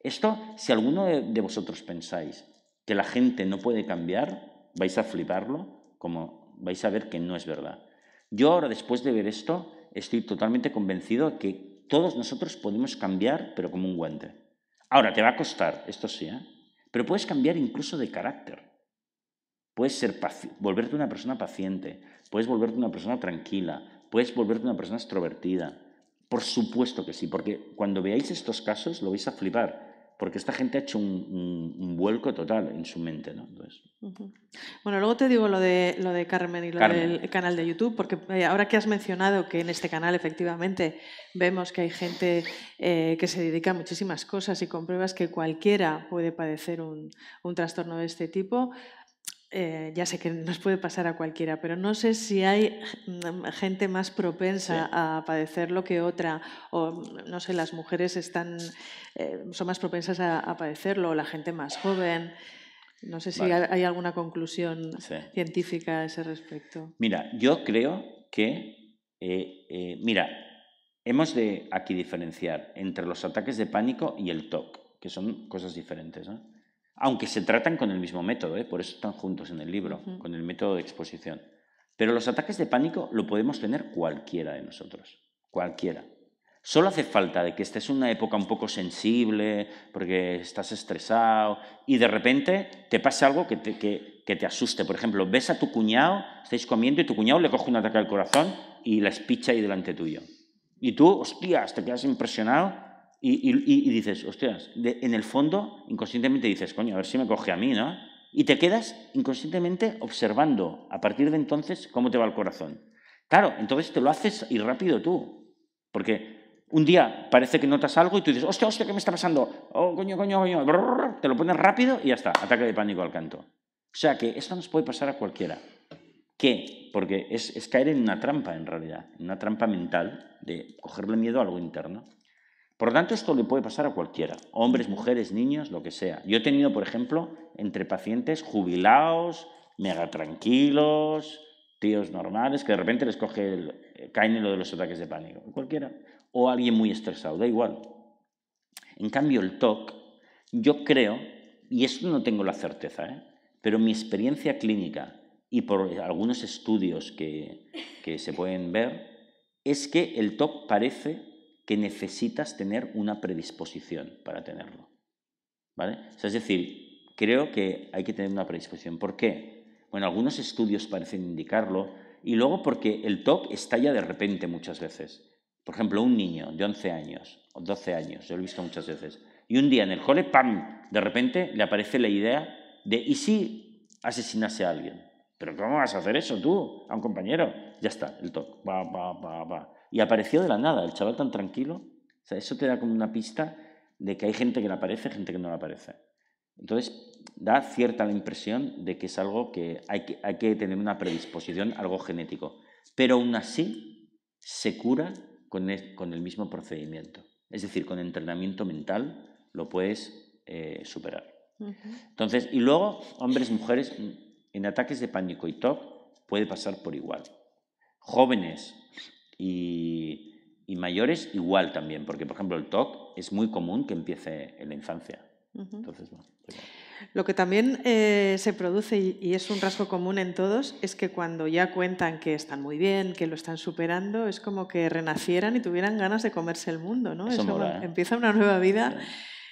Esto, si alguno de, de vosotros pensáis que la gente no puede cambiar, vais a fliparlo como vais a ver que no es verdad. Yo ahora, después de ver esto, estoy totalmente convencido de que todos nosotros podemos cambiar, pero como un guante. Ahora, te va a costar, esto sí, ¿eh? pero puedes cambiar incluso de carácter. Puedes ser volverte una persona paciente, puedes volverte una persona tranquila, puedes volverte una persona extrovertida. Por supuesto que sí, porque cuando veáis estos casos lo vais a flipar porque esta gente ha hecho un, vuelco total en su mente, Bueno, luego te digo lo de, lo de Carmen y lo del canal de YouTube, porque eh, ahora que has mencionado que en este canal efectivamente vemos que hay gente eh, que se dedica a muchísimas cosas y compruebas que cualquiera puede padecer un, un trastorno de este tipo, eh, ya sé que nos puede pasar a cualquiera, pero no sé si hay gente más propensa a padecerlo que otra, o no sé, las mujeres están, eh, son más propensas a, padecerlo, o la gente más joven. No sé si hay alguna conclusión científica a ese respecto. Mira, yo creo que, eh, mira, hemos de aquí diferenciar entre los ataques de pánico y el TOC, que son cosas diferentes. ¿no? aunque se tratan con el mismo método, ¿eh? por eso están juntos en el libro, con el método de exposición. Pero los ataques de pánico lo podemos tener cualquiera de nosotros, cualquiera. Solo hace falta de que estés en una época un poco sensible, porque estás estresado, y de repente te pasa algo que te, te asuste. Por ejemplo, ves a tu cuñado, estáis comiendo y tu cuñado le coge un ataque al corazón y la espicha ahí delante tuyo. Y tú, hostias, te quedas impresionado y, dices, hostias, en el fondo, inconscientemente dices, coño, a ver si me coge a mí, ¿no? Y te quedas inconscientemente observando a partir de entonces cómo te va el corazón. Claro, entonces te lo haces y rápido tú. Porque un día parece que notas algo y tú dices, hostia, hostia, ¿qué me está pasando? Oh, coño, coño, coño. te lo pones rápido y ya está, ataque de pánico al canto. O sea que esto nos puede pasar a cualquiera. ¿Qué? Porque es, es caer en una trampa en realidad, en una trampa mental de cogerle miedo a algo interno. Por lo tanto, esto le puede pasar a cualquiera, hombres, mujeres, niños, lo que sea. Yo he tenido, por ejemplo, entre pacientes jubilados, mega tranquilos, tíos normales, que de repente les coge el, eh, caen lo de los ataques de pánico, cualquiera, o alguien muy estresado, da igual. En cambio, el TOC, yo creo, y esto no tengo la certeza, ¿eh? pero mi experiencia clínica y por algunos estudios que, que se pueden ver, es que el TOC parece que necesitas tener una predisposición para tenerlo. ¿Vale? es decir, creo que hay que tener una predisposición. ¿Por qué? Bueno, algunos estudios parecen indicarlo y luego porque el TOC estalla de repente muchas veces. Por ejemplo, un niño de 11 años o 12 años, yo lo he visto muchas veces, y un día en el cole, ¡pam!, de repente le aparece la idea de ¿y si asesinase a alguien? Pero ¿cómo vas a hacer eso tú, a un compañero? Ya está, el TOC, va, va, va, va y apareció de la nada, el chaval tan tranquilo. O sea, eso te da como una pista de que hay gente que la aparece, gente que no la aparece. Entonces, da cierta la impresión de que es algo que hay que, tener una predisposición, algo genético. Pero aún así, se cura con e, el, mismo procedimiento. Es decir, con entrenamiento mental lo puedes eh, superar. Entonces, y luego, hombres, y mujeres, en ataques de pánico y TOC puede pasar por igual. Jóvenes y, mayores igual también, porque por ejemplo el TOC es muy común que empiece en la infancia. Entonces, pues Lo que también eh, se produce y, es un rasgo común en todos es que cuando ya cuentan que están muy bien, que lo están superando, es como que renacieran y tuvieran ganas de comerse el mundo, ¿no? Eso ¿eh? Empieza una nueva vida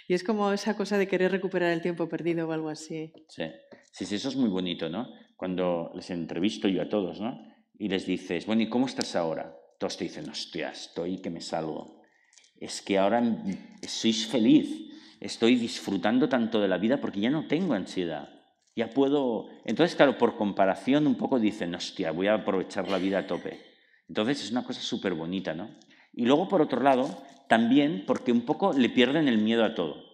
y es como esa cosa de querer recuperar el tiempo perdido o algo así. Sí. sí, sí, eso es muy bonito, ¿no? Cuando les entrevisto yo a todos, ¿no? Y les dices, bueno, ¿y cómo estás ahora? Todos te dicen, hostia, estoy que me salgo. Es que ahora sois feliz. Estoy disfrutando tanto de la vida porque ya no tengo ansiedad. Ya puedo... Entonces, claro, por comparación un poco dicen, hostia, voy a aprovechar la vida a tope. Entonces es una cosa súper bonita, ¿no? Y luego, por otro lado, también porque un poco le pierden el miedo a todo.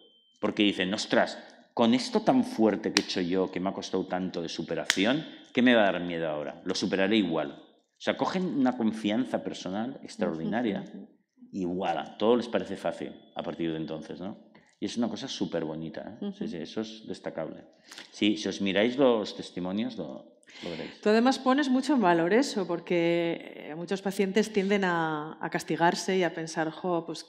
Porque dicen, ostras, con esto tan fuerte que he hecho yo, que me ha costado tanto de superación, ¿qué me va a dar miedo ahora? Lo superaré igual. O sea, cogen una confianza personal extraordinaria y todo les parece fácil a partir de entonces, ¿no? Y es una cosa súper bonita, ¿eh? sí, eso es destacable. Sí, si os miráis los testimonios, lo, veréis. Tú además pones mucho en valor eso, porque eh, muchos pacientes tienden a, a castigarse y a pensar, jo, pues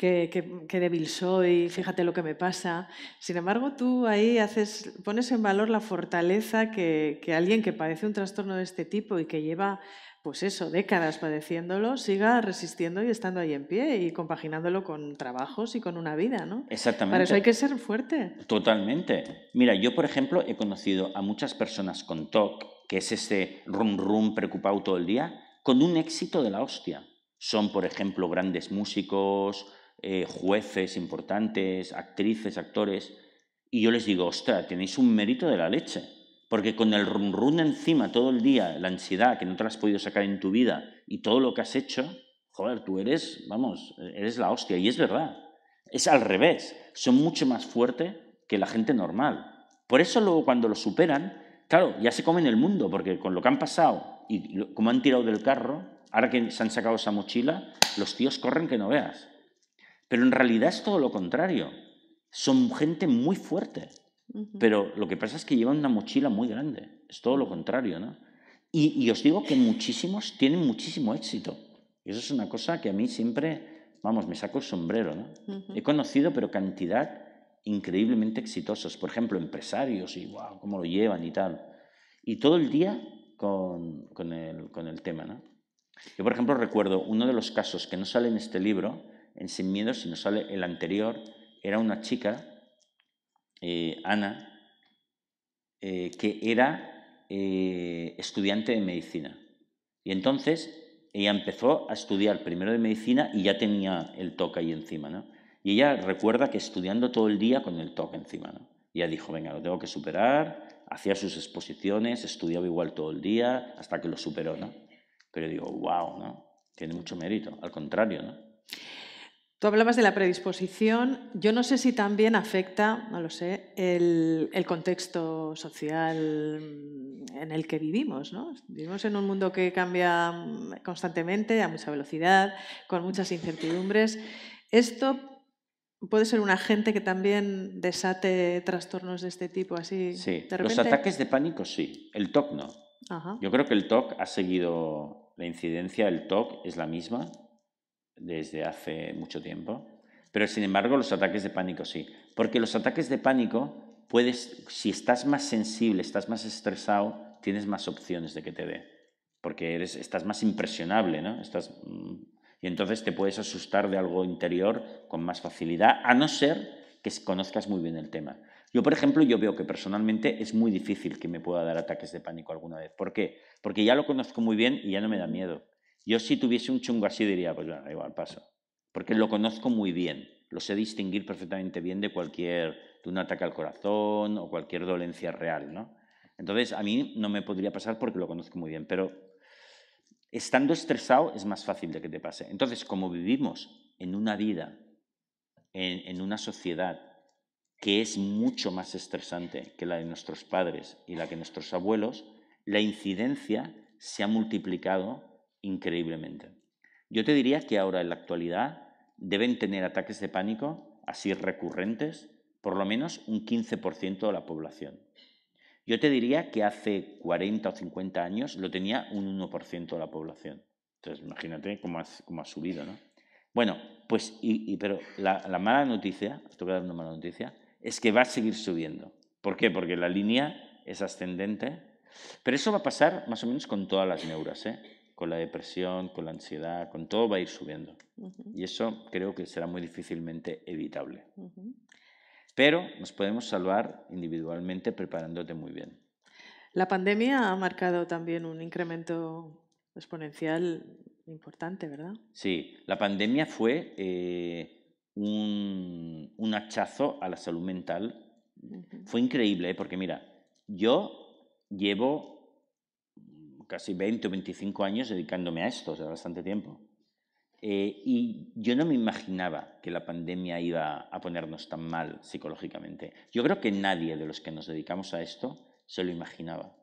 qué, débil soy, fíjate lo que me pasa. Sin embargo, tú ahí haces, pones en valor la fortaleza que, alguien que padece un trastorno de este tipo y que lleva pues eso, décadas padeciéndolo, siga resistiendo y estando ahí en pie y compaginándolo con trabajos y con una vida, ¿no? Exactamente. Para eso hay que ser fuerte. Totalmente. Mira, yo, por ejemplo, he conocido a muchas personas con TOC, que es ese rum rum preocupado todo el día, con un éxito de la hostia. Son, por ejemplo, grandes músicos, eh, jueces importantes, actrices, actores, y yo les digo, ostras, tenéis un mérito de la leche, porque con el run encima todo el día, la ansiedad que no te has podido sacar en tu vida y todo lo que has hecho, joder, tú eres, vamos, eres la hostia, y es verdad, es al revés, son mucho más fuertes que la gente normal. Por eso luego cuando lo superan, claro, ya se comen el mundo, porque con lo que han pasado y como han tirado del carro, ahora que se han sacado esa mochila, los tíos corren que no veas. Pero en realidad es todo lo contrario. Son gente muy fuerte. Pero lo que pasa es que llevan una mochila muy grande. Es todo lo contrario, ¿no? Y, os digo que muchísimos tienen muchísimo éxito. Y eso es una cosa que a mí siempre, vamos, me saco el sombrero, ¿no? He conocido, pero cantidad increíblemente exitosos. Por ejemplo, empresarios y wow, cómo lo llevan y tal. Y todo el día con, el, con el tema, ¿no? Yo, por ejemplo, recuerdo uno de los casos que no sale en este libro, en Sin Miedo, si nos sale el anterior, era una chica, eh, Ana, eh, que era eh, estudiante de medicina. Y entonces ella empezó a estudiar primero de medicina y ya tenía el TOC ahí encima, ¿no? Y ella recuerda que estudiando todo el día con el TOC encima, ¿no? Y ella dijo, venga, lo tengo que superar, hacía sus exposiciones, estudiaba igual todo el día, hasta que lo superó, ¿no? Pero yo digo, wow, ¿no? Tiene mucho mérito, al contrario, ¿no? Tú hablabas de la predisposición. Yo no sé si también afecta, no lo sé, el, contexto social en el que vivimos. ¿no? Vivimos en un mundo que cambia constantemente, a mucha velocidad, con muchas incertidumbres. Esto puede ser un agente que también desate trastornos de este tipo así. Sí, los ataques de pánico sí, el TOC no. Yo creo que el TOC ha seguido la incidencia, el TOC es la misma desde hace mucho tiempo. Pero sin embargo, los ataques de pánico sí. Porque los ataques de pánico, puedes, si estás más sensible, estás más estresado, tienes más opciones de que te dé. Porque eres, estás más impresionable, ¿no? Estás, mm, y entonces te puedes asustar de algo interior con más facilidad, a no ser que conozcas muy bien el tema. Yo, por ejemplo, yo veo que personalmente es muy difícil que me pueda dar ataques de pánico alguna vez. ¿Por qué? Porque ya lo conozco muy bien y ya no me da miedo. Yo si tuviese un chungo así diría, pues bueno, igual paso, porque lo conozco muy bien, lo sé distinguir perfectamente bien de cualquier, de un ataque al corazón o cualquier dolencia real, Entonces a mí no me podría pasar porque lo conozco muy bien, pero estando estresado es más fácil de que te pase. Entonces, como vivimos en una vida, en, en una sociedad que es mucho más estresante que la de nuestros padres y la que nuestros abuelos, la incidencia se ha multiplicado increíblemente. Yo te diría que ahora en la actualidad deben tener ataques de pánico así recurrentes por lo menos un 15% de la población. Yo te diría que hace 40 o 50 años lo tenía un 1% de la población. Entonces, imagínate cómo, ha subido, ¿no? Bueno, pues, pero la, mala noticia, estoy dando una mala noticia, es que va a seguir subiendo. ¿Por qué? Porque la línea es ascendente, pero eso va a pasar más o menos con todas las neuras, ¿eh? con la depresión, con la ansiedad, con todo va a ir subiendo. Y eso creo que será muy difícilmente evitable. Pero nos podemos salvar individualmente preparándote muy bien. La pandemia ha marcado también un incremento exponencial importante, ¿verdad? Sí, la pandemia fue eh, un, hachazo a la salud mental. Fue increíble, ¿eh? porque mira, yo llevo casi 20 o 25 años dedicándome a esto, o sea, bastante tiempo. Eh, y yo no me imaginaba que la pandemia iba a ponernos tan mal psicológicamente. Yo creo que nadie de los que nos dedicamos a esto se lo imaginaba.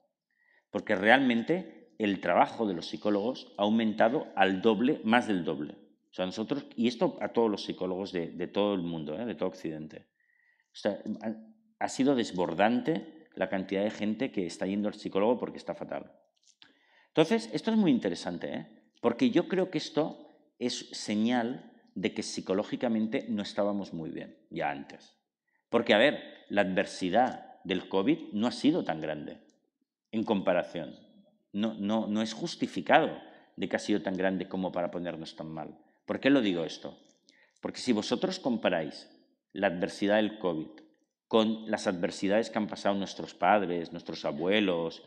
Porque realmente el trabajo de los psicólogos ha aumentado al doble, más del doble. O sea, nosotros, y esto a todos los psicólogos de, todo el mundo, ¿eh? de todo Occidente. ha sido desbordante la cantidad de gente que está yendo al psicólogo porque está fatal. Entonces, esto es muy interesante, ¿eh? porque yo creo que esto es señal de que psicológicamente no estábamos muy bien ya antes. Porque, a ver, la adversidad del COVID no ha sido tan grande en comparación. No, no, no es justificado de que ha sido tan grande como para ponernos tan mal. ¿Por qué lo digo esto? Porque si vosotros comparáis la adversidad del COVID con las adversidades que han pasado nuestros padres, nuestros abuelos,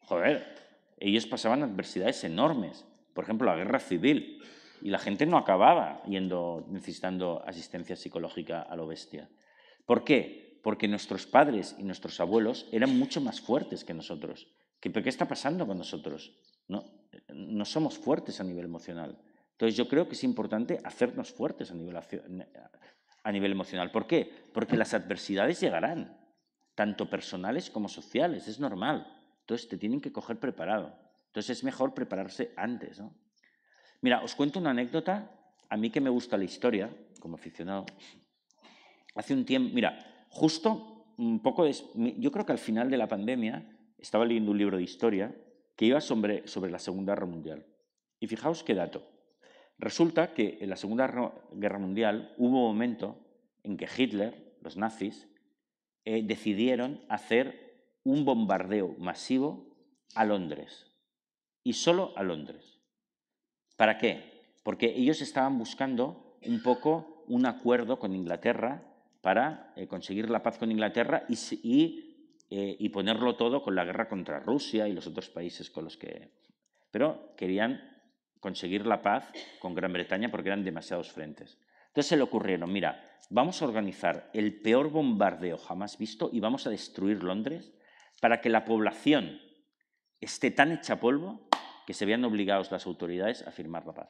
joder, ellos pasaban adversidades enormes, por ejemplo, la guerra civil, y la gente no acababa yendo necesitando asistencia psicológica a lo bestia. ¿Por qué? Porque nuestros padres y nuestros abuelos eran mucho más fuertes que nosotros. ¿Qué, ¿Qué está pasando con nosotros? No, no somos fuertes a nivel emocional. Entonces yo creo que es importante hacernos fuertes a nivel, a nivel emocional. ¿Por qué? Porque las adversidades llegarán, tanto personales como sociales, es normal. Entonces te tienen que coger preparado. Entonces es mejor prepararse antes. Mira, os cuento una anécdota, a mí que me gusta la historia, como aficionado. Hace un tiempo, mira, justo un poco, de, yo creo que al final de la pandemia estaba leyendo un libro de historia que iba sobre, sobre la Segunda Guerra Mundial. Y fijaos qué dato. Resulta que en la Segunda Guerra Mundial hubo un momento en que Hitler, los nazis, eh, decidieron hacer un bombardeo masivo a Londres. Y solo a Londres. ¿Para qué? Porque ellos estaban buscando un poco un acuerdo con Inglaterra para eh, conseguir la paz con Inglaterra y, eh, y, ponerlo todo con la guerra contra Rusia y los otros países con los que... Pero querían conseguir la paz con Gran Bretaña porque eran demasiados frentes. Entonces se le ocurrieron, mira, vamos a organizar el peor bombardeo jamás visto y vamos a destruir Londres para que la población esté tan hecha polvo que se vean obligados las autoridades a firmar la paz.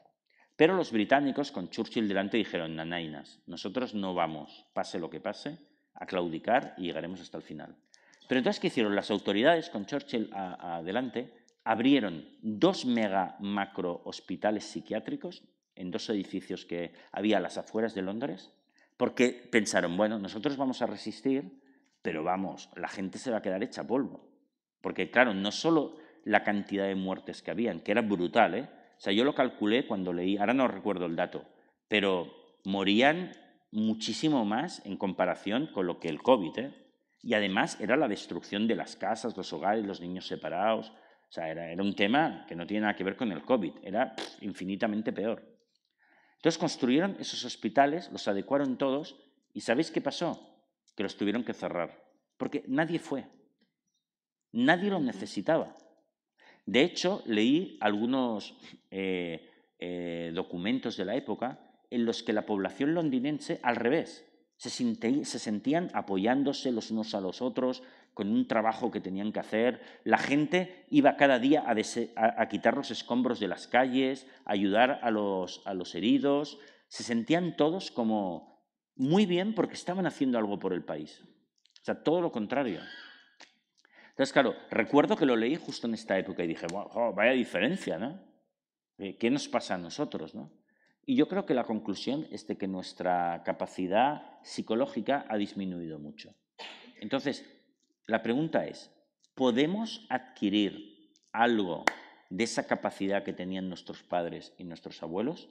Pero los británicos, con Churchill delante, dijeron, nanainas, nosotros no vamos, pase lo que pase, a claudicar y llegaremos hasta el final. Pero entonces, ¿qué hicieron? Las autoridades, con Churchill adelante, abrieron dos mega macro hospitales psiquiátricos en dos edificios que había a las afueras de Londres, porque pensaron, bueno, nosotros vamos a resistir, pero vamos, la gente se va a quedar hecha polvo. Porque claro, no solo la cantidad de muertes que habían, que era brutal, ¿eh? O sea, yo lo calculé cuando leí, ahora no recuerdo el dato, pero morían muchísimo más en comparación con lo que el COVID, ¿eh? Y además era la destrucción de las casas, los hogares, los niños separados. O sea, era, un tema que no tiene nada que ver con el COVID, era infinitamente peor. Entonces construyeron esos hospitales, los adecuaron todos, y ¿sabéis qué pasó? que los tuvieron que cerrar, porque nadie fue, nadie los necesitaba. De hecho, leí algunos eh, eh, documentos de la época en los que la población londinense, al revés, se, sentían apoyándose los unos a los otros, con un trabajo que tenían que hacer. La gente iba cada día a, quitar los escombros de las calles, a ayudar a los heridos. Se sentían todos como muy bien porque estaban haciendo algo por el país. O sea, todo lo contrario. Entonces, claro, recuerdo que lo leí justo en esta época y dije, vaya diferencia, ¿no? Eh, ¿Qué nos pasa a nosotros, no? Y yo creo que la conclusión es de que nuestra capacidad psicológica ha disminuido mucho. Entonces, la pregunta es, ¿podemos adquirir algo de esa capacidad que tenían nuestros padres y nuestros abuelos?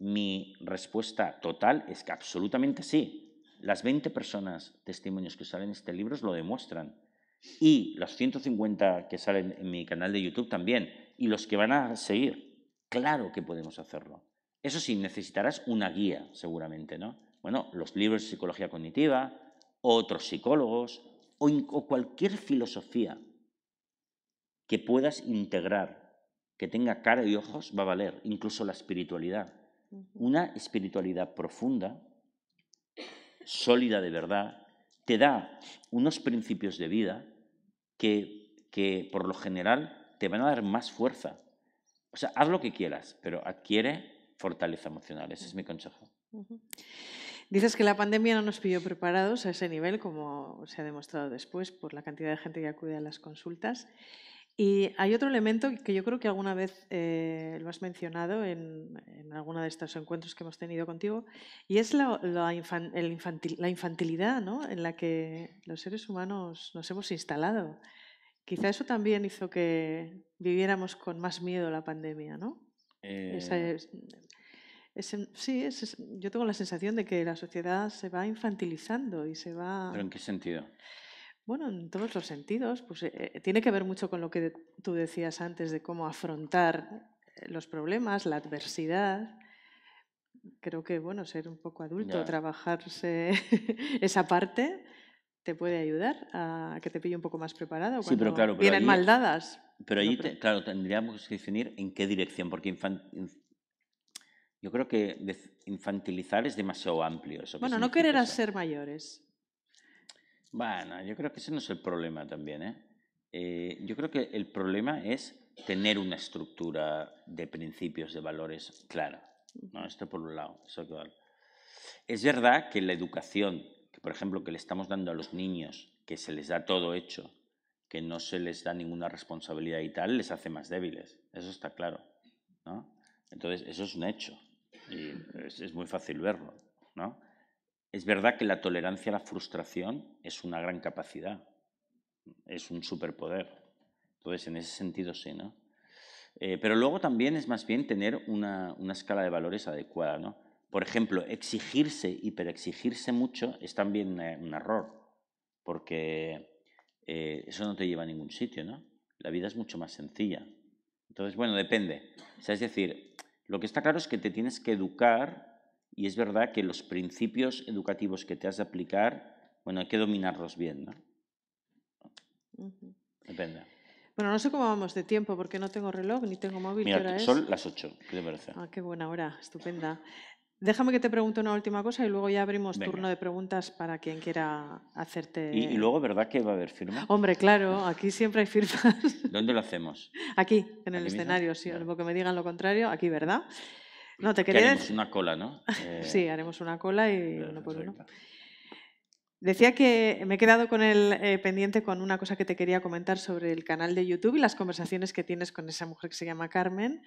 Mi respuesta total es que absolutamente sí. Las 20 personas, testimonios que salen en este libro lo demuestran. Y los 150 que salen en mi canal de YouTube también. Y los que van a seguir. Claro que podemos hacerlo. Eso sí, necesitarás una guía, seguramente, ¿no? Bueno, los libros de psicología cognitiva, otros psicólogos, o cualquier filosofía que puedas integrar, que tenga cara y ojos, va a valer, incluso la espiritualidad una espiritualidad profunda, sólida de verdad, te da unos principios de vida que, por lo general te van a dar más fuerza. O sea, haz lo que quieras, pero adquiere fortaleza emocional. Ese es mi consejo. Dices que la pandemia no nos pidió preparados a ese nivel, como se ha demostrado después por la cantidad de gente que acude a las consultas. Y hay otro elemento que yo creo que alguna vez eh, lo has mencionado en, alguno de estos encuentros que hemos tenido contigo, y es la, infantilidad en la que los seres humanos nos hemos instalado. Quizá eso también hizo que viviéramos con más miedo la pandemia, ¿no? Eh. sí, yo tengo la sensación de que la sociedad se va infantilizando y se va... ¿Pero en qué sentido? Bueno, en todos los sentidos, pues eh, eh, tiene que ver mucho con lo que tú decías antes de cómo afrontar eh, los problemas, la adversidad. Creo que, bueno, ser un poco adulto, trabajarse esa parte, te puede ayudar a que te pille un poco más preparado cuando pero claro, vienen maldadas. Pero ahí claro, tendríamos que definir en qué dirección, porque yo creo que infantilizar es demasiado amplio. bueno, no querer ser mayores. Bueno, yo creo que ese no es el problema también. ¿eh? ¿eh? yo creo que el problema es tener una estructura de principios, de valores clara. ¿no? Esto por un lado. Es verdad que la educación, que por ejemplo, que le estamos dando a los niños, que se les da todo hecho, que no se les da ninguna responsabilidad y tal, les hace más débiles. Eso está claro. ¿no? Entonces, eso es un hecho. Y es muy fácil verlo. ¿no? Es verdad que la tolerancia a la frustración es una gran capacidad, es un superpoder. Entonces, en ese sentido sí, ¿no? Eh, pero luego también es más bien tener una, escala de valores adecuada, ¿no? Por ejemplo, exigirse, y hiperexigirse mucho es también eh, un error, porque eh, eso no te lleva a ningún sitio, ¿no? La vida es mucho más sencilla. Entonces, bueno, depende. O sea, es decir, lo que está claro es que te tienes que educar y es verdad que los principios educativos que te has de aplicar, bueno, hay que dominarlos bien, ¿no? Depende. Bueno, no sé cómo vamos de tiempo porque no tengo reloj ni tengo móvil. Mira, son las ocho. ¿qué te parece? Ah, qué buena hora, estupenda. Déjame que te pregunte una última cosa y luego ya abrimos turno de preguntas para quien quiera hacerte. ¿Y, luego, ¿verdad que va a haber firmas? Hombre, claro, aquí siempre hay firmas. ¿Dónde lo hacemos? Aquí, en el escenario, sí, algo que me digan lo contrario, aquí, ¿verdad? No, te quería... haremos una cola, ¿no? Sí, eh, haremos una cola y uno por uno. Decía que me he quedado con el eh, pendiente con una cosa que te quería comentar sobre el canal de YouTube y las conversaciones que tienes con esa mujer que se llama Carmen.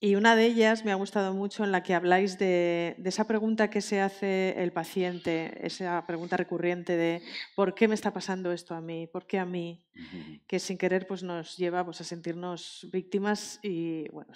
Y una de ellas me ha gustado mucho en la que habláis de, esa pregunta que se hace el paciente, esa pregunta recurrente de ¿por qué me está pasando esto a mí? ¿Por qué a mí? Que sin querer pues, nos lleva pues, a sentirnos víctimas y bueno,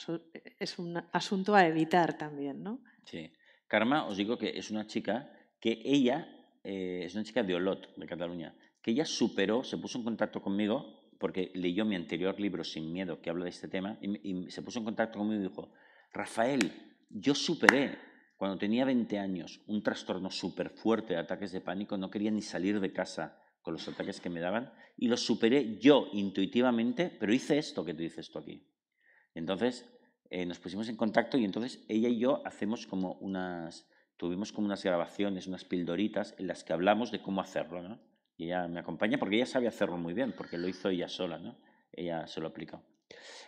es un asunto a evitar también, ¿no? Sí. Karma, os digo que es una chica que ella, eh, es una chica de Olot, de Cataluña, que ella superó, se puso en contacto conmigo porque leyó mi anterior libro Sin Miedo, que habla de este tema, y, se puso en contacto conmigo y dijo, Rafael, yo superé cuando tenía 20 años un trastorno súper fuerte de ataques de pánico, no quería ni salir de casa con los ataques que me daban, y los superé yo intuitivamente, pero hice esto que tú dices esto aquí. Entonces eh, nos pusimos en contacto y entonces ella y yo hacemos como unas, tuvimos como unas grabaciones, unas pildoritas en las que hablamos de cómo hacerlo, ¿no? Y ella me acompaña porque ella sabe hacerlo muy bien, porque lo hizo ella sola, ¿no? Ella se lo aplicado.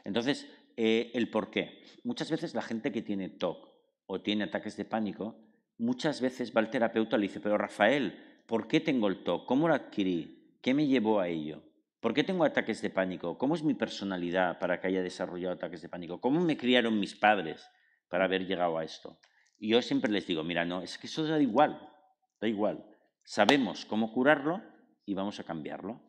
Entonces, eh, el por qué. Muchas veces la gente que tiene TOC o tiene ataques de pánico, muchas veces va al terapeuta y le dice, pero Rafael, ¿por qué tengo el TOC? ¿Cómo lo adquirí? ¿Qué me llevó a ello? ¿Por qué tengo ataques de pánico? ¿Cómo es mi personalidad para que haya desarrollado ataques de pánico? ¿Cómo me criaron mis padres para haber llegado a esto? Y yo siempre les digo, mira, no, es que eso da igual, da igual. Sabemos cómo curarlo y vamos a cambiarlo.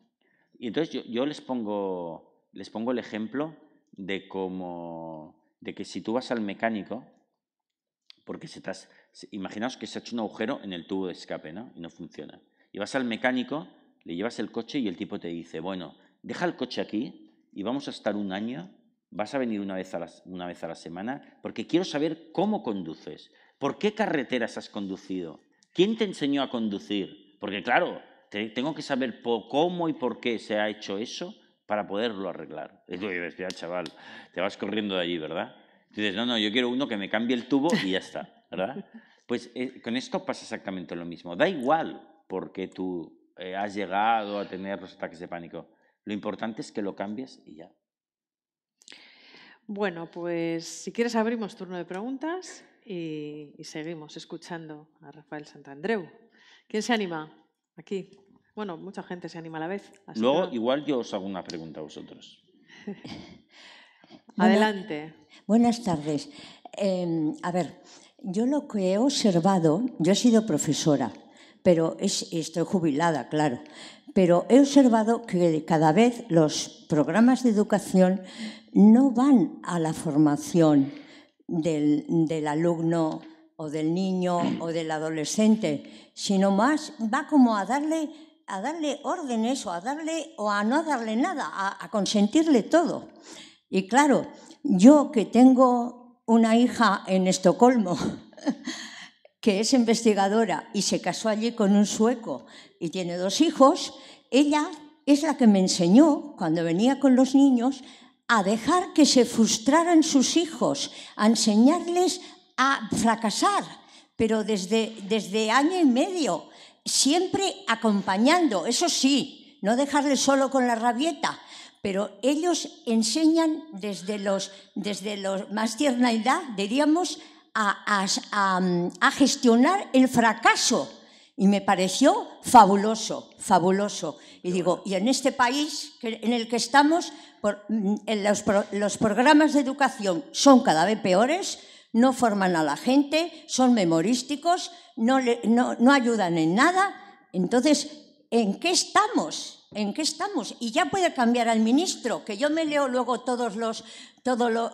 Y entonces yo, les, pongo, les pongo el ejemplo de cómo, de que si tú vas al mecánico, porque se estás, imaginaos que se ha hecho un agujero en el tubo de escape ¿no? y no funciona. Y vas al mecánico, le llevas el coche y el tipo te dice, bueno, deja el coche aquí y vamos a estar un año, vas a venir una vez a una vez a la semana, porque quiero saber cómo conduces, por qué carreteras has conducido, quién te enseñó a conducir, porque claro, tengo que saber cómo y por qué se ha hecho eso para poderlo arreglar. Y tú dices, decía, chaval, te vas corriendo de allí, ¿verdad? Y dices, no, no, yo quiero uno que me cambie el tubo y ya está, ¿verdad? Pues eh, con esto pasa exactamente lo mismo. Da igual por qué tú eh, has llegado a tener los ataques de pánico. Lo importante es que lo cambies y ya. Bueno, pues si quieres abrimos turno de preguntas y, y seguimos escuchando a Rafael Santandreu. ¿Quién se anima? Aquí. Bueno, mucha gente se anima a la vez. Luego, igual yo os hago una pregunta a vosotros. Adelante. Buenas, tardes. Em, a ver, yo lo que he observado, yo he sido profesora, pero estoy jubilada, claro, pero he observado que cada vez los programas de educación no van a la formación del, del alumno o del niño o del adolescente, sino más va como a darle a darle órdenes o a darle o a no darle nada, a, consentirle todo. Y claro, yo que tengo una hija en Estocolmo que es investigadora y se casó allí con un sueco y tiene dos hijos, ella es la que me enseñó cuando venía con los niños a dejar que se frustraran sus hijos, a enseñarles a fracasar, pero desde, desde año y medio, siempre acompañando, eso sí, no dejarle solo con la rabieta, pero ellos enseñan desde, los, desde los más tierna edad, diríamos, a, gestionar el fracaso. Y me pareció fabuloso, fabuloso. Y digo, y en este país en el que estamos, los programas de educación son cada vez peores, no forman a la gente, son memorísticos, no, no, ayudan en nada. Entonces, ¿en qué estamos? ¿En qué estamos? Y ya puede cambiar al ministro, que yo me leo luego todos los, todo lo,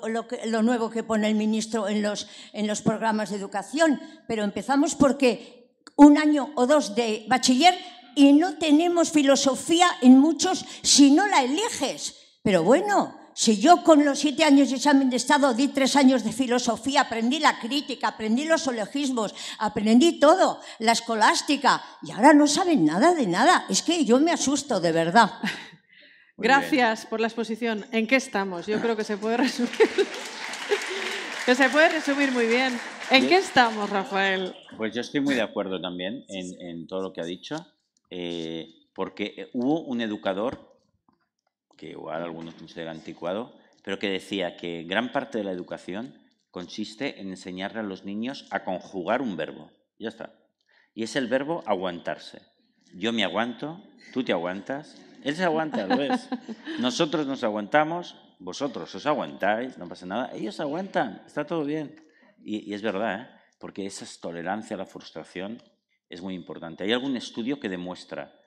nuevo que pone el ministro en los, en los programas de educación, pero empezamos porque un año o dos de bachiller y no tenemos filosofía en muchos si no la eliges. Pero bueno, si yo con los siete años de examen de Estado di tres años de filosofía, aprendí la crítica, aprendí los olegismos, aprendí todo, la escolástica, y ahora no saben nada de nada. Es que yo me asusto, de verdad. Gracias por la exposición. ¿En qué estamos? Yo creo que se puede resumir. que se puede resumir muy bien. ¿En qué estamos, Rafael? Pues yo estoy muy de acuerdo también en, todo lo que ha dicho, eh, porque eh, hubo un educador que igual algunos consideran anticuado, pero que decía que gran parte de la educación consiste en enseñarle a los niños a conjugar un verbo. Ya está. Y es el verbo aguantarse. Yo me aguanto, tú te aguantas, él se aguanta, lo es. Nosotros nos aguantamos, vosotros os aguantáis, no pasa nada. Ellos aguantan, está todo bien. Y, es verdad, ¿eh? porque esa tolerancia a la frustración es muy importante. Hay algún estudio que demuestra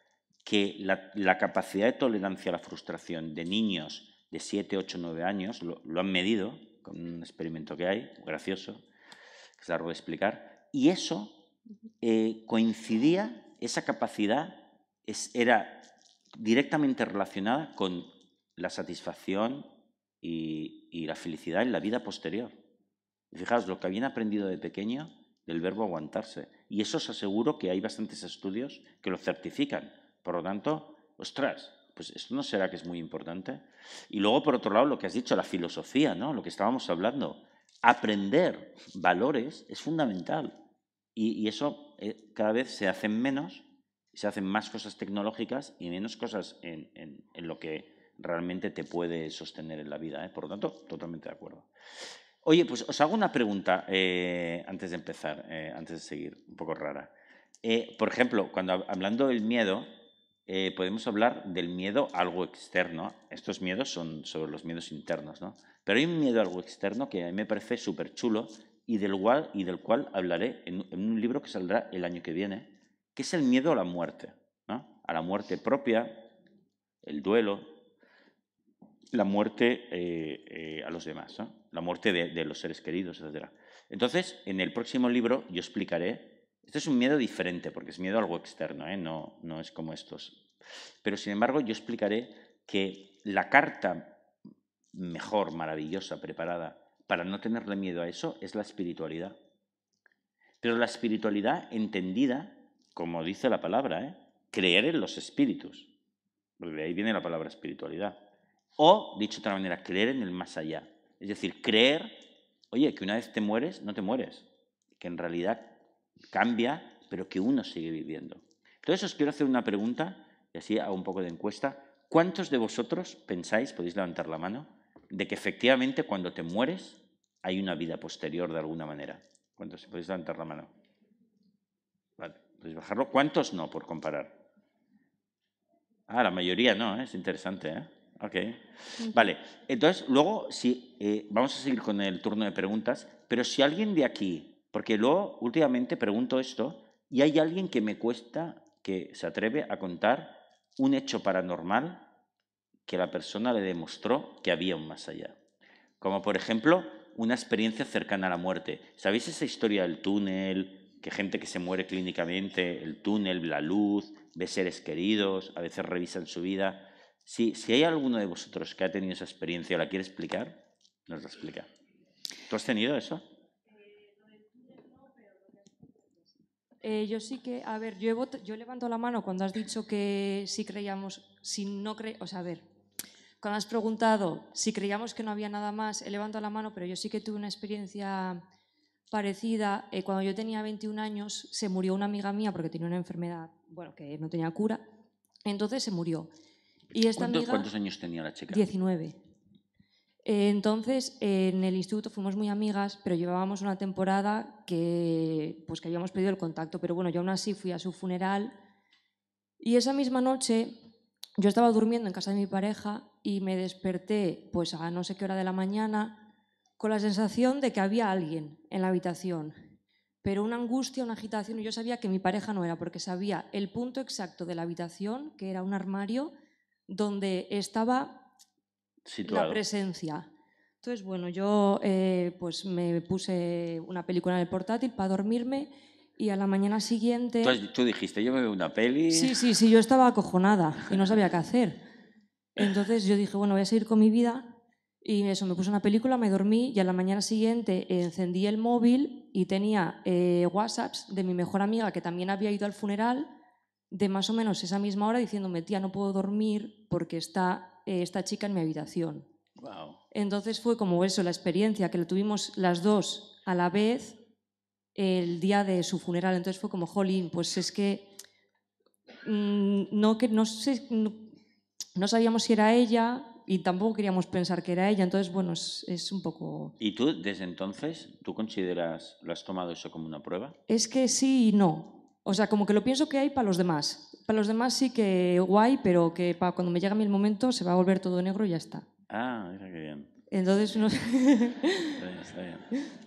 que la, capacidad de tolerancia a la frustración de niños de 7, 8, 9 años, lo, han medido con un experimento que hay, gracioso, que lo largo de explicar, y eso eh, coincidía, esa capacidad es, era directamente relacionada con la satisfacción y, y, la felicidad en la vida posterior. Fijaos, lo que habían aprendido de pequeño del verbo aguantarse. Y eso os aseguro que hay bastantes estudios que lo certifican. Por lo tanto, ostras, pues esto no será que es muy importante. Y luego, por otro lado, lo que has dicho, la filosofía, ¿no? Lo que estábamos hablando. Aprender valores es fundamental. Y, eso eh, cada vez se hacen menos, se hacen más cosas tecnológicas y menos cosas en, lo que realmente te puede sostener en la vida. ¿eh? Por lo tanto, totalmente de acuerdo. Oye, pues os hago una pregunta eh, antes de empezar, antes de seguir, un poco rara. por ejemplo, cuando hablando del miedo, eh, podemos hablar del miedo a algo externo. Estos miedos son sobre los miedos internos, ¿no? Pero hay un miedo a algo externo que a mí me parece súper chulo y del, cual, y del cual hablaré en, un libro que saldrá el año que viene, que es el miedo a la muerte, ¿no? A la muerte propia, el duelo, la muerte eh, eh, a los demás, La muerte de, de los seres queridos, etc. Entonces, en el próximo libro yo explicaré esto es un miedo diferente, porque es miedo a algo externo, ¿eh? no, no es como estos. Pero sin embargo, yo explicaré que la carta mejor, maravillosa, preparada para no tenerle miedo a eso es la espiritualidad. Pero la espiritualidad entendida, como dice la palabra, ¿eh? creer en los espíritus. Porque de ahí viene la palabra espiritualidad. O, dicho de otra manera, creer en el más allá. Es decir, creer, oye, que una vez te mueres, no te mueres. Que en realidad cambia, pero que uno sigue viviendo. Entonces os quiero hacer una pregunta, y así hago un poco de encuesta. ¿Cuántos de vosotros pensáis, podéis levantar la mano, de que efectivamente cuando te mueres hay una vida posterior de alguna manera? ¿Cuántos podéis levantar la mano? Vale, podéis bajarlo. ¿Cuántos no, por comparar? Ah, la mayoría no, ¿eh? es interesante. ¿eh? Ok. Vale, entonces luego si, eh, vamos a seguir con el turno de preguntas, pero si alguien de aquí porque luego, últimamente, pregunto esto y hay alguien que me cuesta que se atreve a contar un hecho paranormal que la persona le demostró que había un más allá. Como por ejemplo, una experiencia cercana a la muerte. ¿Sabéis esa historia del túnel? Que gente que se muere clínicamente, el túnel, la luz, ve seres queridos, a veces revisan su vida. Si, si hay alguno de vosotros que ha tenido esa experiencia o la quiere explicar, nos la explica. ¿Tú has tenido eso? Eh, yo sí que, a ver, yo, yo levanto la mano cuando has dicho que si creíamos, si no cre o sea, a ver, cuando has preguntado si creíamos que no había nada más, he levantado la mano, pero yo sí que tuve una experiencia parecida. Eh, cuando yo tenía 21 años, se murió una amiga mía porque tenía una enfermedad, bueno, que no tenía cura, entonces se murió. Y ¿Cuántos, ¿Cuántos años tenía la chica? 19. Eh, entonces, en el instituto fuimos muy amigas, pero llevábamos una temporada que, pues, que habíamos perdido el contacto. Pero bueno, yo aún así fui a su funeral y esa misma noche yo estaba durmiendo en casa de mi pareja y me desperté pues a no sé qué hora de la mañana con la sensación de que había alguien en la habitación. Pero una angustia, una agitación, y yo sabía que mi pareja no era, porque sabía el punto exacto de la habitación, que era un armario, donde estaba la presencia. Entonces, bueno, yo eh, pues me puse una película en el portátil para dormirme y a la mañana siguiente... Tú, tú dijiste, yo me veo una peli... Sí, sí, sí, yo estaba acojonada y no sabía qué hacer. Entonces yo dije, bueno, voy a seguir con mi vida y eso, me puse una película, me dormí y a la mañana siguiente encendí el móvil y tenía eh, WhatsApps de mi mejor amiga que también había ido al funeral de más o menos esa misma hora diciéndome, tía, no puedo dormir porque está eh, esta chica en mi habitación. Entonces fue como eso, la experiencia, que lo tuvimos las dos a la vez el día de su funeral. Entonces fue como, jolín, pues es que mm, no, que no, sabíamos si era ella, y tampoco queríamos pensar que era ella, entonces, bueno, es, es, un poco... ¿Y tú, desde entonces, tú consideras, lo has tomado eso como una prueba? Es que sí y no. O sea, como que lo pienso que hay para los demás. Para los demás sí que guay, pero que para cuando me llega a mí el momento se va a volver todo negro y ya está. Ah, mira qué bien. Entonces no Está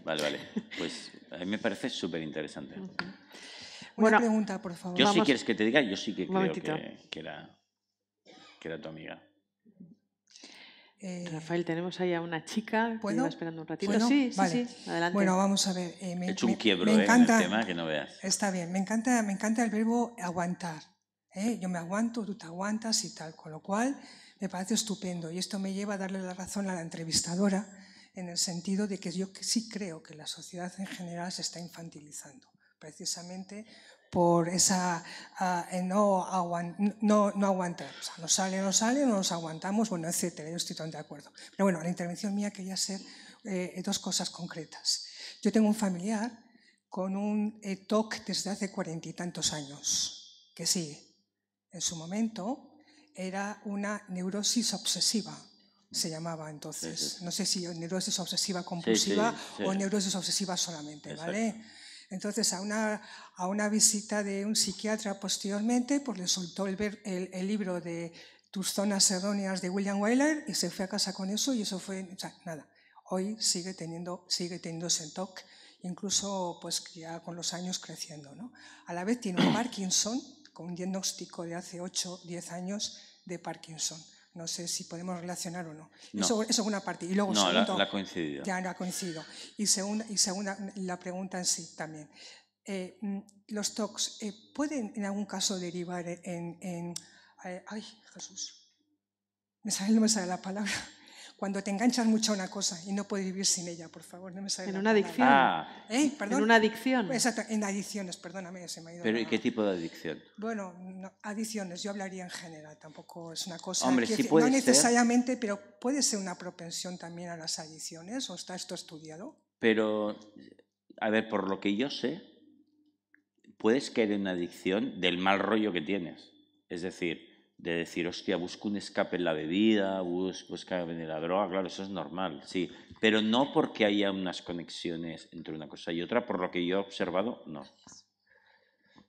Vale, vale. Pues a mí me parece súper interesante. Una pregunta, por favor. Yo quieres que te diga, yo sí que creo que, que era tu amiga. Eh, Rafael, tenemos ahí a una chica que va esperando un ratito. Bueno, vamos a ver. Eh, me, un quiebro eh, encanta, el tema que no veas. Está bien, me encanta, me encanta el verbo aguantar. Yo me aguanto, tú te aguantas y tal, con lo cual me parece estupendo. Y esto me lleva a darle la razón a la entrevistadora en el sentido de que yo sí creo que la sociedad en general se está infantilizando, precisamente por esa ah, eh, no, no, no, aguantar. O sea, no sale, nos sale, no nos aguantamos, bueno, etcétera. Yo estoy totalmente de acuerdo. Pero bueno, la intervención mía quería ser eh, dos cosas concretas. Yo tengo un familiar con un e TOC desde hace cuarenta y tantos años, que sí, en su momento era una neurosis obsesiva, se llamaba entonces. No sé si neurosis obsesiva compulsiva o neurosis obsesiva solamente, ¿vale? Entonces, a una, a una visita de un psiquiatra posteriormente, pues le soltó el, libro de Tus zonas erróneas de William Wyler y se fue a casa con eso y eso fue, o sea, nada. Hoy sigue teniendo, sigue teniendo ese TOC, incluso pues ya con los años creciendo. ¿no? A la vez tiene un Parkinson, con un diagnóstico de hace 8, 10 años de Parkinson no sé si podemos relacionar o no. Eso, es una parte. Y luego, no, la, coincidido. Ya la coincido. Y segunda, y segunda, la pregunta en sí también. Eh, mm, los TOCs eh, pueden en algún caso derivar en... Eh, ay, Jesús, me sale, no me sale la palabra cuando te enganchas mucho a una cosa y no puedes vivir sin ella, por favor, no me En ah. ¿Eh? una adicción. ¿Perdón? Pues en una adicción. Exacto, en adicciones, perdóname, se me ¿Pero qué tipo de adicción? Bueno, adicciones, yo hablaría en general, tampoco es una cosa... Hombre, que, sí no necesariamente, pero puede ser una propensión también a las adicciones, ¿o está esto estudiado? Pero, a ver, por lo que yo sé, puedes caer en una adicción del mal rollo que tienes. Es decir, de decir, hostia, busco un escape en la bebida, busco escape en la droga, claro, eso es normal, sí, pero no porque haya unas conexiones entre una cosa y otra, por lo que yo he observado, no.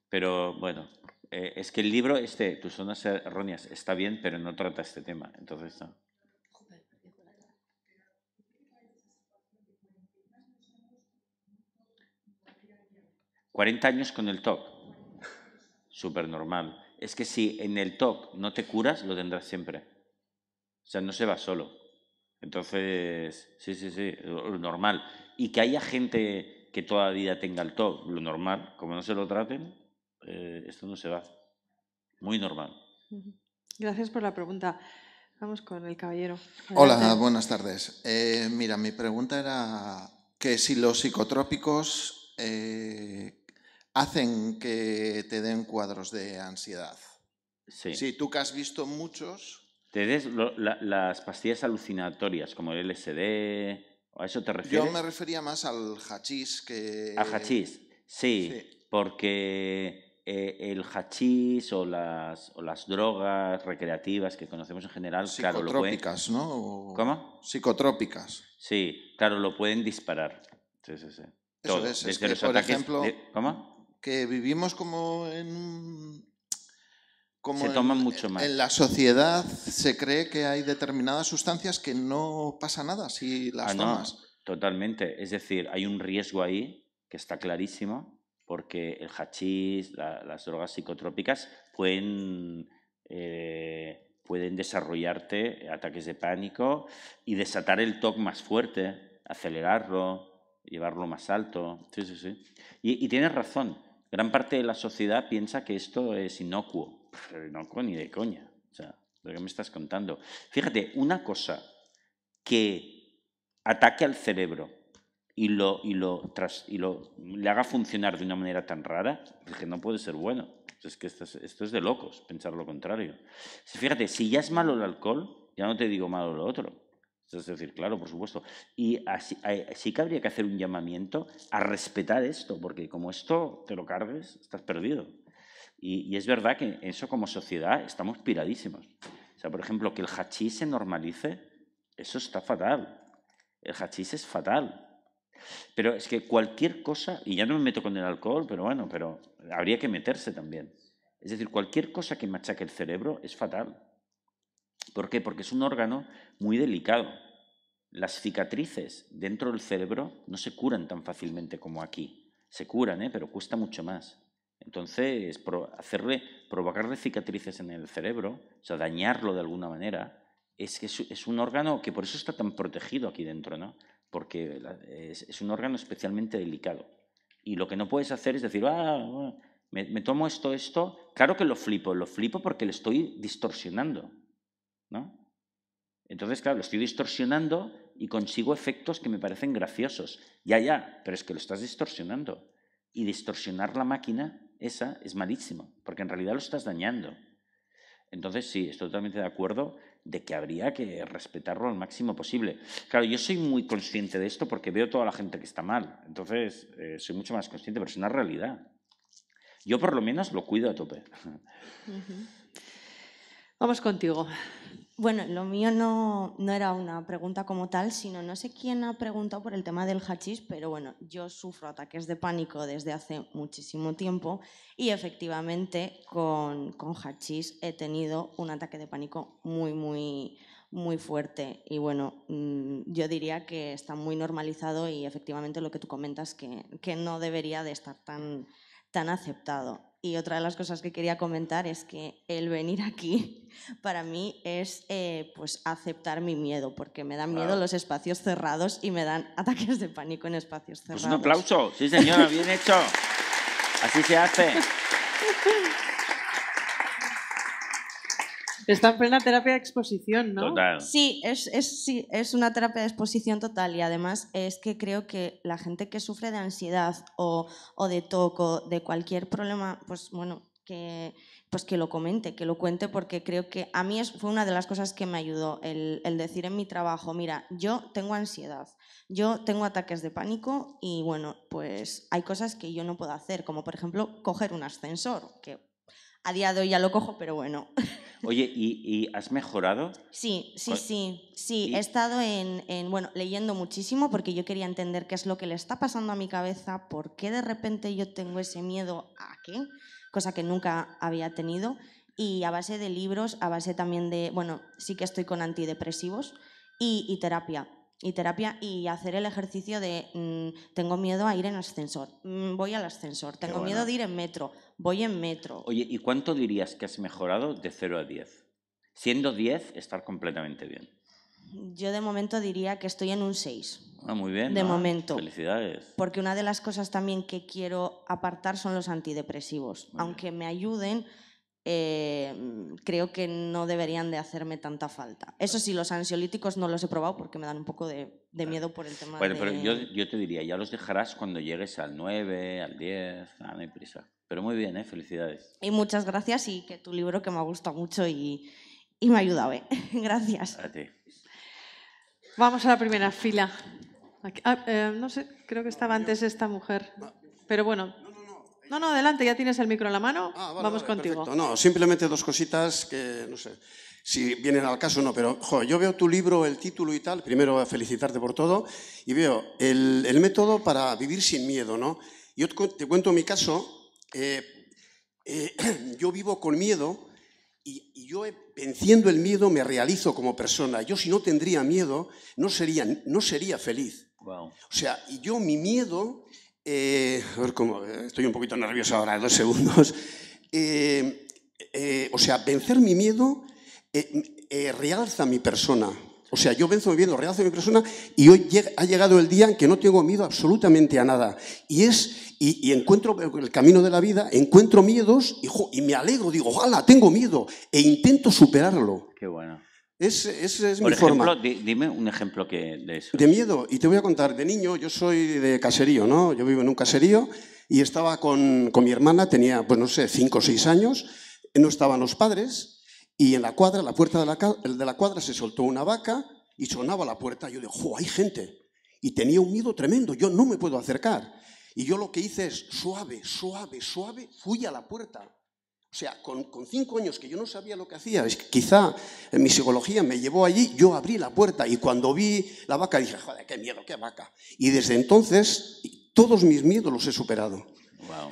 Pero bueno, eh, es que el libro, este, Tus zonas erróneas, está bien, pero no trata este tema, entonces ¿40 años con el top, Súper normal es que si en el TOC no te curas, lo tendrás siempre. O sea, no se va solo. Entonces, sí, sí, sí, lo normal. Y que haya gente que todavía tenga el TOC, lo normal, como no se lo traten, eh, esto no se va. Muy normal. Gracias por la pregunta. Vamos con el caballero. Hola, buenas tardes. Eh, mira, mi pregunta era que si los psicotrópicos eh, hacen que te den cuadros de ansiedad. Sí. Si tú que has visto muchos. Te des las pastillas alucinatorias, como el LSD. ¿A eso te refieres? Yo me refería más al hachís que. Al hachís, sí, Porque eh, el hachís o las, las drogas recreativas que conocemos en general, claro, Psicotrópicas, ¿no? ¿Cómo? Psicotrópicas. Sí, claro, lo pueden disparar. Sí, sí, sí. Eso es, es que, por ejemplo. ¿Cómo? que vivimos como en como toman mucho más. En la sociedad se cree que hay determinadas sustancias que no pasa nada si las ah, tomas. totalmente. Es decir, hay un riesgo ahí que está clarísimo porque el hachís, las drogas psicotrópicas pueden, eh, pueden desarrollarte ataques de pánico y desatar el TOC más fuerte, acelerarlo, llevarlo más alto. Sí, sí, sí. y tienes razón. Gran parte de la sociedad piensa que esto es inocuo. Pero inocuo ni de coña. O sea, ¿de qué me estás contando? Fíjate, una cosa que ataque al cerebro y lo, y y lo le haga funcionar de una manera tan rara, es que no puede ser bueno. Es que esto es de locos pensar lo contrario. Fíjate, si ya es malo el alcohol, ya no te digo malo lo otro. Es decir, claro, por supuesto. Y así, eh, sí que habría que hacer un llamamiento a respetar esto, porque como esto te lo cargues, estás perdido. Y, y es verdad que eso como sociedad estamos piradísimos. O sea, por ejemplo, que el hachís se normalice, eso está fatal. El hachís es fatal. Pero es que cualquier cosa, y ya no me meto con el alcohol, pero bueno, pero habría que meterse también. Es decir, cualquier cosa que machaque el cerebro es fatal. ¿Por qué? Porque es un órgano muy delicado. Las cicatrices dentro del cerebro no se curan tan fácilmente como aquí. Se curan, ¿eh? pero cuesta mucho más. Entonces, hacerle, provocarle cicatrices en el cerebro, o sea, dañarlo de alguna manera, es que es un órgano que por eso está tan protegido aquí dentro, ¿no? Porque es un órgano especialmente delicado. Y lo que no puedes hacer es decir, ah, me, me tomo esto, esto. Claro que lo flipo, lo flipo porque le estoy distorsionando. ¿no? Entonces, claro, lo estoy distorsionando y consigo efectos que me parecen graciosos. Ya, ya, pero es que lo estás distorsionando. Y distorsionar la máquina, esa, es malísimo, porque en realidad lo estás dañando. Entonces, sí, estoy totalmente de acuerdo de que habría que respetarlo al máximo posible. Claro, yo soy muy consciente de esto porque veo toda la gente que está mal. Entonces, eh, soy mucho más consciente, pero es una realidad. Yo por lo menos lo cuido a tope. Vamos contigo. Bueno, lo mío no, no, era una pregunta como tal, sino no sé quién ha preguntado por el tema del hachís, pero bueno, yo sufro ataques de pánico desde hace muchísimo tiempo y efectivamente con, con hachís he tenido un ataque de pánico muy, muy, muy fuerte. Y bueno, mm, yo diría que está muy normalizado y efectivamente lo que tú comentas que, que no debería de estar tan, tan aceptado y otra de las cosas que quería comentar es que el venir aquí para mí es eh, pues aceptar mi miedo, porque me dan miedo los espacios cerrados y me dan ataques de pánico en espacios pues cerrados. un aplauso, sí señora, bien hecho. Así se hace. Está en plena terapia de exposición, ¿no? Sí, es, sí, es una terapia de exposición total y además es que creo que la gente que sufre de ansiedad o, o de toco, de cualquier problema, pues bueno, que, pues que lo comente, que lo cuente, porque creo que a mí es, fue una de las cosas que me ayudó el, el, decir en mi trabajo, mira, yo tengo ansiedad, yo tengo ataques de pánico y bueno, pues hay cosas que yo no puedo hacer, como por ejemplo coger un ascensor, que a día de hoy ya lo cojo, pero bueno. Oye, ¿y, has mejorado? Sí, sí, sí. Sí, he estado en, bueno, leyendo muchísimo porque yo quería entender qué es lo que le está pasando a mi cabeza, por qué de repente yo tengo ese miedo a qué, cosa que nunca había tenido. Y a base de libros, a base también de, bueno, sí que estoy con antidepresivos y, y terapia y terapia y hacer el ejercicio de mm, tengo miedo a ir en ascensor, mm, voy al ascensor, tengo miedo de ir en metro, voy en metro. Oye, ¿y cuánto dirías que has mejorado de 0 a 10? Siendo 10, estar completamente bien. Yo de momento diría que estoy en un 6. Ah, muy bien. De ah, momento. Felicidades. Porque una de las cosas también que quiero apartar son los antidepresivos. Aunque me ayuden, eh, mm, creo que no deberían de hacerme tanta falta. Eso sí, los ansiolíticos no los he probado porque me dan un poco de, miedo por el tema bueno, pero yo, te diría, ya los dejarás cuando llegues al 9, al 10, ah, no hay prisa. Pero muy bien, ¿eh? felicidades. Y muchas gracias y que tu libro que me ha gustado mucho y, me ha ayudado. ¿eh? gracias. A ti. Vamos a la primera fila. Ah, no sé, creo que estaba antes esta mujer. Pero bueno, no, no, adelante, ya tienes el micro en la mano. Ah, Vamos contigo. No, simplemente dos cositas que no sé si vienen al caso o no, pero yo veo tu libro, el título y tal, primero felicitarte por todo, y veo el, método para vivir sin miedo, ¿no? Yo te cuento mi caso, eh, eh, yo vivo con miedo y, yo eh, venciendo el miedo me realizo como persona. Yo si no tendría miedo, no sería, no sería feliz. O sea, y yo mi miedo eh, a ver estoy un poquito nervioso ahora, dos segundos. Eh, eh, o sea, vencer mi miedo realza mi persona. O sea, yo venzo mi miedo, realza mi persona y hoy ha llegado el día en que no tengo miedo absolutamente a nada. Y es y, encuentro el camino de la vida, encuentro miedos y, y me alegro, digo, ojalá, tengo miedo e intento superarlo. Qué bueno. Es, es mi ejemplo, forma. dime un ejemplo que de eso. De miedo. Y te voy a contar, de niño, yo soy de caserío, ¿no? Yo vivo en un caserío y estaba con, mi hermana, tenía, pues no sé, cinco o seis años, no estaban los padres y en la cuadra, la puerta de la, cuadra se soltó una vaca y sonaba la puerta. yo digo, ¡jo, hay gente! Y tenía un miedo tremendo, yo no me puedo acercar. Y yo lo que hice es, suave, suave, suave, fui a la puerta o sea, con, cinco años que yo no sabía lo que hacía, es quizá mi psicología me llevó allí, yo abrí la puerta y cuando vi la vaca dije, joder, qué miedo, qué vaca. Y desde entonces todos mis miedos los he superado.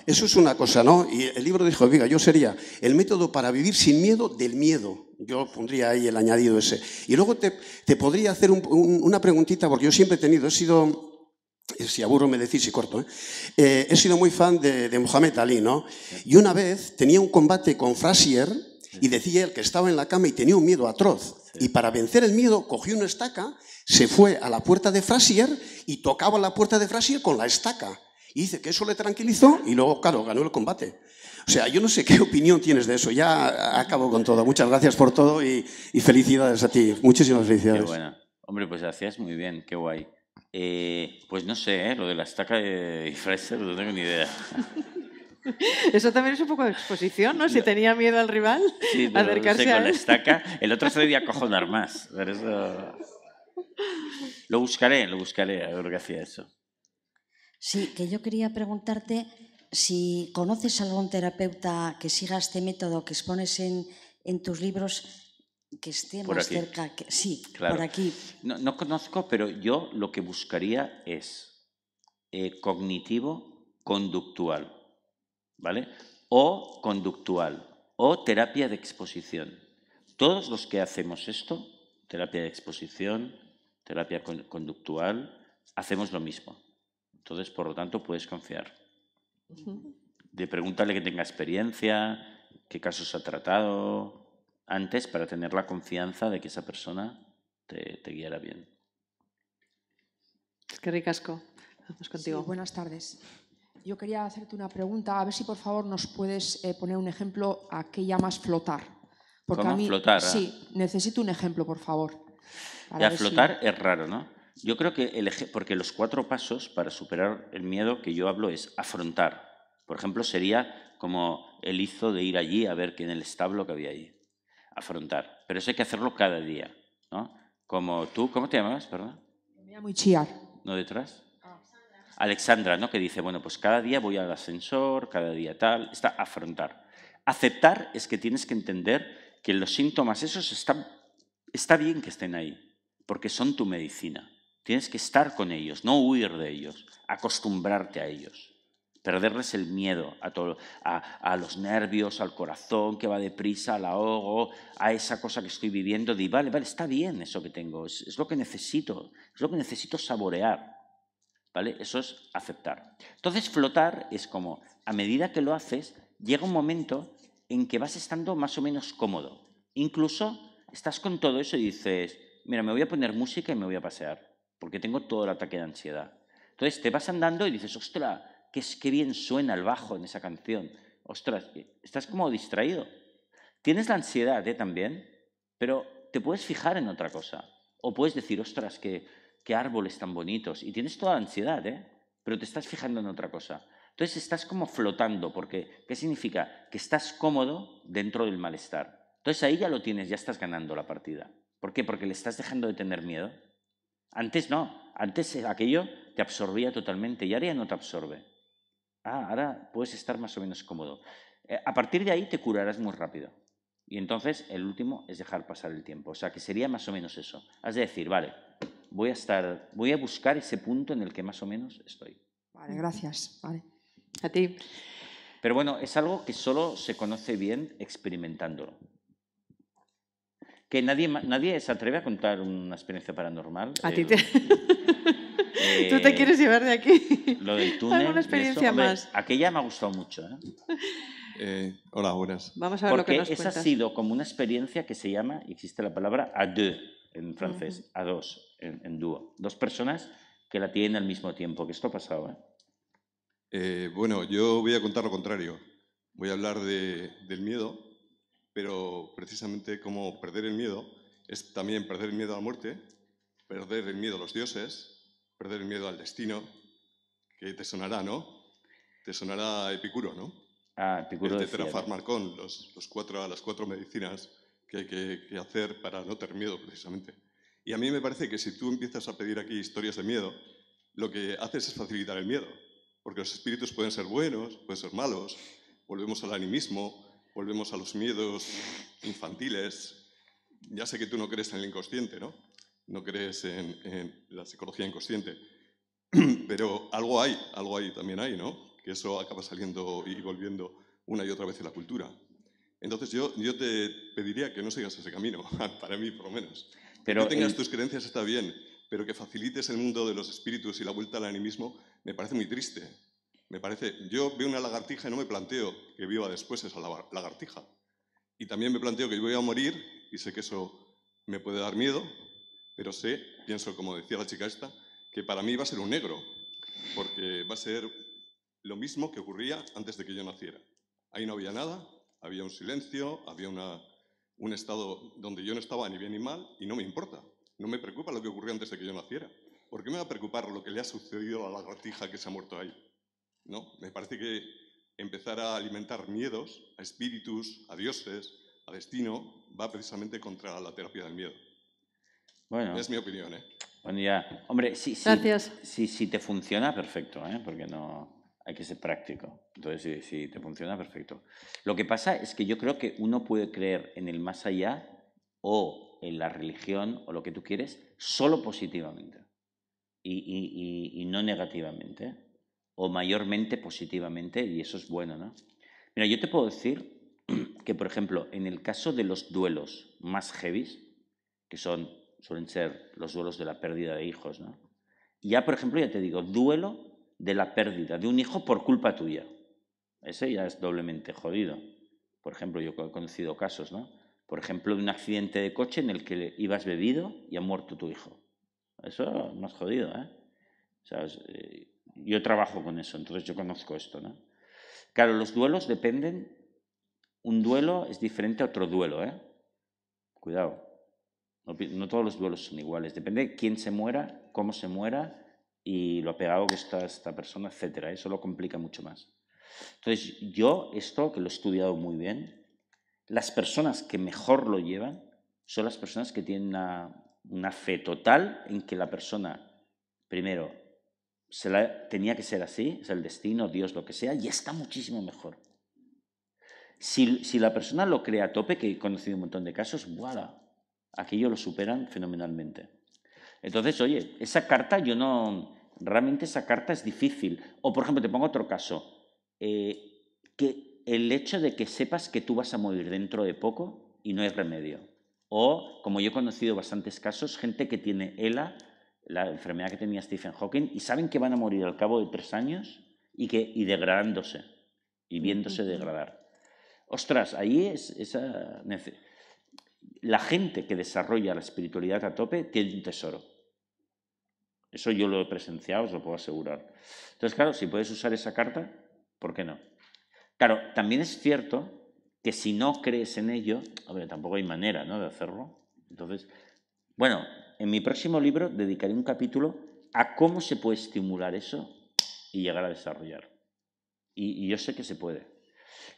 Eso es una cosa, ¿no? Y el libro dijo, diga, yo sería el método para vivir sin miedo del miedo. Yo pondría ahí el añadido ese. Y luego te, podría hacer una preguntita, porque yo siempre he tenido, he sido eh, si aburro me decís y corto, ¿eh? Eh, he sido muy fan de, Mohamed Ali, ¿no? Y una vez tenía un combate con Frasier y decía él que estaba en la cama y tenía un miedo atroz. Y para vencer el miedo cogió una estaca, se fue a la puerta de Frasier y tocaba la puerta de Frasier con la estaca. Y dice que eso le tranquilizó y luego, claro, ganó el combate. O sea, yo no sé qué opinión tienes de eso. Ya acabo con todo. Muchas gracias por todo y, y felicidades a ti. Muchísimas felicidades. Qué bueno. Hombre, pues hacías muy bien. Qué guay. Eh, pues no sé, ¿eh? lo de la estaca de Fraser no tengo ni idea. Eso también es un poco de exposición, ¿no? Si tenía miedo al rival, sí, acercarse con la estaca. El otro se debía acojonar más. eso... Lo buscaré, lo buscaré, a ver qué hacía eso. Sí, que yo quería preguntarte si conoces algún terapeuta que siga este método que expones en, en tus libros que esté más cerca. sí, por aquí. No, conozco, pero yo lo que buscaría es eh, cognitivo conductual, ¿vale? O conductual, o terapia de exposición. Todos los que hacemos esto, terapia de exposición, terapia conductual, hacemos lo mismo. Entonces, por lo tanto, puedes confiar. De preguntarle que tenga experiencia, qué casos ha tratado, antes para tener la confianza de que esa persona te, te guiará bien. Qué ricasco. buenas tardes. Yo quería hacerte una pregunta, a ver si por favor nos puedes eh, poner un ejemplo a qué llamas flotar. Porque ¿Cómo a mí, flotar? Ah. Sí, necesito un ejemplo, por favor. A flotar es raro, ¿no? Yo creo que el porque los cuatro pasos para superar el miedo que yo hablo es afrontar. Por ejemplo, sería como el hizo de ir allí a ver qué en el establo que había ahí afrontar. Pero eso hay que hacerlo cada día. ¿no? Como tú, ¿cómo te llamabas? Perdón. Me llamo ¿No detrás? Ah. Alexandra, ¿no? Que dice, bueno, pues cada día voy al ascensor, cada día tal. Está afrontar. Aceptar es que tienes que entender que los síntomas esos están, está bien que estén ahí, porque son tu medicina. Tienes que estar con ellos, no huir de ellos, acostumbrarte a ellos. Perderles el miedo a, a, los nervios, al corazón que va deprisa, al ahogo, a esa cosa que estoy viviendo. Di, vale, vale, está bien eso que tengo, es, es lo que necesito, es lo que necesito saborear. ¿Vale? Eso es aceptar. Entonces, flotar es como, a medida que lo haces, llega un momento en que vas estando más o menos cómodo. Incluso estás con todo eso y dices, mira, me voy a poner música y me voy a pasear, porque tengo todo el ataque de ansiedad. Entonces te vas andando y dices, ostras, Qué bien suena el bajo en esa canción. Ostras, estás como distraído. Tienes la ansiedad ¿eh? también, pero te puedes fijar en otra cosa. O puedes decir, ostras, qué, árboles tan bonitos. Y tienes toda la ansiedad, ¿eh? pero te estás fijando en otra cosa. Entonces estás como flotando, porque ¿qué significa? Que estás cómodo dentro del malestar. Entonces ahí ya lo tienes, ya estás ganando la partida. ¿Por qué? Porque le estás dejando de tener miedo. Antes no, antes eh, aquello te absorbía totalmente y ahora ya no te absorbe. Ah, ahora puedes estar más o menos cómodo. Eh, a partir de ahí te curarás muy rápido. Y entonces el último es dejar pasar el tiempo. O sea, que sería más o menos eso. Has de decir, vale, voy a estar, voy a buscar ese punto en el que más o menos estoy. Vale, gracias. Vale. A ti. Pero bueno, es algo que solo se conoce bien experimentándolo. Que nadie, nadie se atreve a contar una experiencia paranormal. A ti eh, Tú te quieres llevar de aquí. Lo del túnel. ¿Alguna experiencia más? aquella me ha gustado mucho. ¿eh? Eh, hola, buenas. Vamos a ver lo que nos esa ha sido como una experiencia que se llama, existe la palabra a deux en francés, a dos, en, dúo. Dos personas que la tienen al mismo tiempo. Que esto ha pasado, ¿eh? bueno, yo voy a contar lo contrario. Voy a hablar del miedo, pero precisamente como perder el miedo es también perder el miedo a la muerte, perder el miedo a los dioses, perder el miedo al destino, que te sonará, ¿no? Te sonará Epicuro, ¿no? Ah, Epicuro este con los, los cuatro, las cuatro medicinas que hay que, que hacer para no tener miedo, precisamente. Y a mí me parece que si tú empiezas a pedir aquí historias de miedo, lo que haces es facilitar el miedo, porque los espíritus pueden ser buenos, pueden ser malos, volvemos al animismo, volvemos a los miedos infantiles. Ya sé que tú no crees en el inconsciente, ¿no? no crees en, la psicología inconsciente, pero algo hay, algo ahí también hay, ¿no? Que eso acaba saliendo y volviendo una y otra vez en la cultura. Entonces yo, yo te pediría que no sigas ese camino, para mí por lo menos. Pero no tengas tus creencias está bien, pero que facilites el mundo de los espíritus y la vuelta al animismo me parece muy triste. Me parece, yo veo una lagartija y no me planteo que viva después esa lagartija. Y también me planteo que yo voy a morir y sé que eso me puede dar miedo, pero sé, pienso, como decía la chica esta, que para mí va a ser un negro, porque va a ser lo mismo que ocurría antes de que yo naciera. Ahí no había nada, había un silencio, había un estado donde yo no estaba ni bien ni mal, y no me importa. No me preocupa lo que ocurrió antes de que yo naciera. ¿Por qué me va a preocupar lo que le ha sucedido a la lagartija que se ha muerto ahí? No, me parece que empezar a alimentar miedos, a espíritus, a dioses, a destino, va precisamente contra la terapia del miedo. Bueno. Es mi opinión, ¿eh? Bueno, ya. Hombre, si, Gracias. Si, te funciona, perfecto, ¿eh? Porque no hay que ser práctico. Entonces, si, te funciona, perfecto. Lo que pasa es que yo creo que uno puede creer en el más allá o en la religión o lo que tú quieres solo positivamente y, no negativamente. ¿eh? O mayormente positivamente y eso es bueno, ¿no? Mira, yo te puedo decir que, por ejemplo, en el caso de los duelos más heavies, que son suelen ser los duelos de la pérdida de hijos. ¿no? Ya, por ejemplo, ya te digo, duelo de la pérdida de un hijo por culpa tuya. Ese ya es doblemente jodido. Por ejemplo, yo he conocido casos, ¿no? Por ejemplo, de un accidente de coche en el que ibas bebido y ha muerto tu hijo. Eso es más jodido, ¿eh? ¿eh? Yo trabajo con eso, entonces yo conozco esto, ¿no? Claro, los duelos dependen. Un duelo es diferente a otro duelo, ¿eh? Cuidado. No, todos los duelos son iguales. Depende de quién se muera, cómo se muera y lo pegado que está esta persona, etcétera. Eso lo complica mucho más. Entonces, yo esto, que lo he estudiado muy bien, las personas que mejor lo llevan son las personas que tienen una, fe total en que la persona, primero, se la, tenía que ser así, es el destino, Dios, lo que sea, y está muchísimo mejor. Si, la persona lo cree a tope, que he conocido un montón de casos, ¡voilà! Aquí lo superan fenomenalmente. Entonces, oye, esa carta yo no... Realmente esa carta es difícil. O, por ejemplo, te pongo otro caso. Eh, que el hecho de que sepas que tú vas a morir dentro de poco y no hay remedio. O, como yo he conocido bastantes casos, gente que tiene ELA, la enfermedad que tenía Stephen Hawking, y saben que van a morir al cabo de tres años y, que, y degradándose, y viéndose degradar. Ostras, ahí es esa la gente que desarrolla la espiritualidad a tope tiene un tesoro. Eso yo lo he presenciado, os lo puedo asegurar. Entonces, claro, si puedes usar esa carta, ¿por qué no? Claro, también es cierto que si no crees en ello, hombre, tampoco hay manera ¿no? de hacerlo. Entonces, bueno, en mi próximo libro dedicaré un capítulo a cómo se puede estimular eso y llegar a desarrollar. y yo sé que se puede,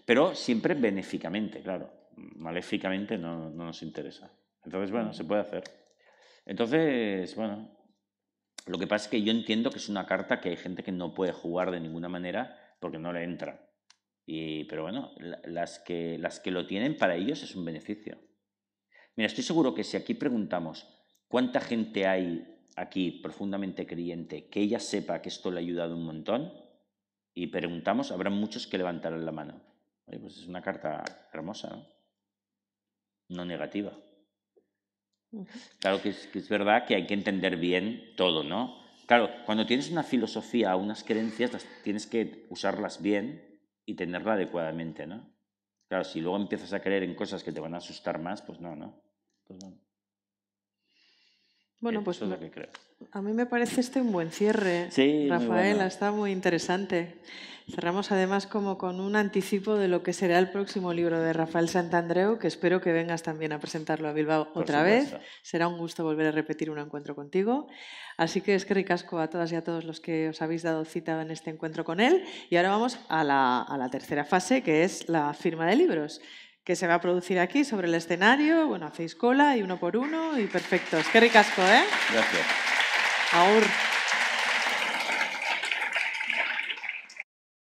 pero siempre benéficamente, claro maléficamente no, nos interesa. Entonces, bueno, se mm. puede hacer. Entonces, bueno, lo que pasa es que yo entiendo que es una carta que hay gente que no puede jugar de ninguna manera porque no le entra. Y, pero bueno, las que, las que lo tienen para ellos es un beneficio. Mira, estoy seguro que si aquí preguntamos cuánta gente hay aquí profundamente creyente que ella sepa que esto le ha ayudado un montón, y preguntamos, habrá muchos que levantarán la mano. pues es una carta hermosa, ¿no? no negativa. Claro que es, verdad que hay que entender bien todo, ¿no? Claro, cuando tienes una filosofía, unas creencias, tienes que usarlas bien y tenerla adecuadamente, ¿no? Claro, si luego empiezas a creer en cosas que te van a asustar más, pues no, ¿no? Pues Bueno, pues a mí me parece este un buen cierre, sí, Rafaela, está muy interesante. Cerramos además como con un anticipo de lo que será el próximo libro de Rafael Santandreu, que espero que vengas también a presentarlo a Bilbao otra vez. Será un gusto volver a repetir un encuentro contigo. Así que es que ricasco a todas y a todos los que os habéis dado cita en este encuentro con él. Y ahora vamos a la, a la tercera fase, que es la firma de libros que se va a producir aquí sobre el escenario. Bueno, hacéis cola y uno por uno y perfecto. Es que ricasco, ¿eh? Gracias. Ahora.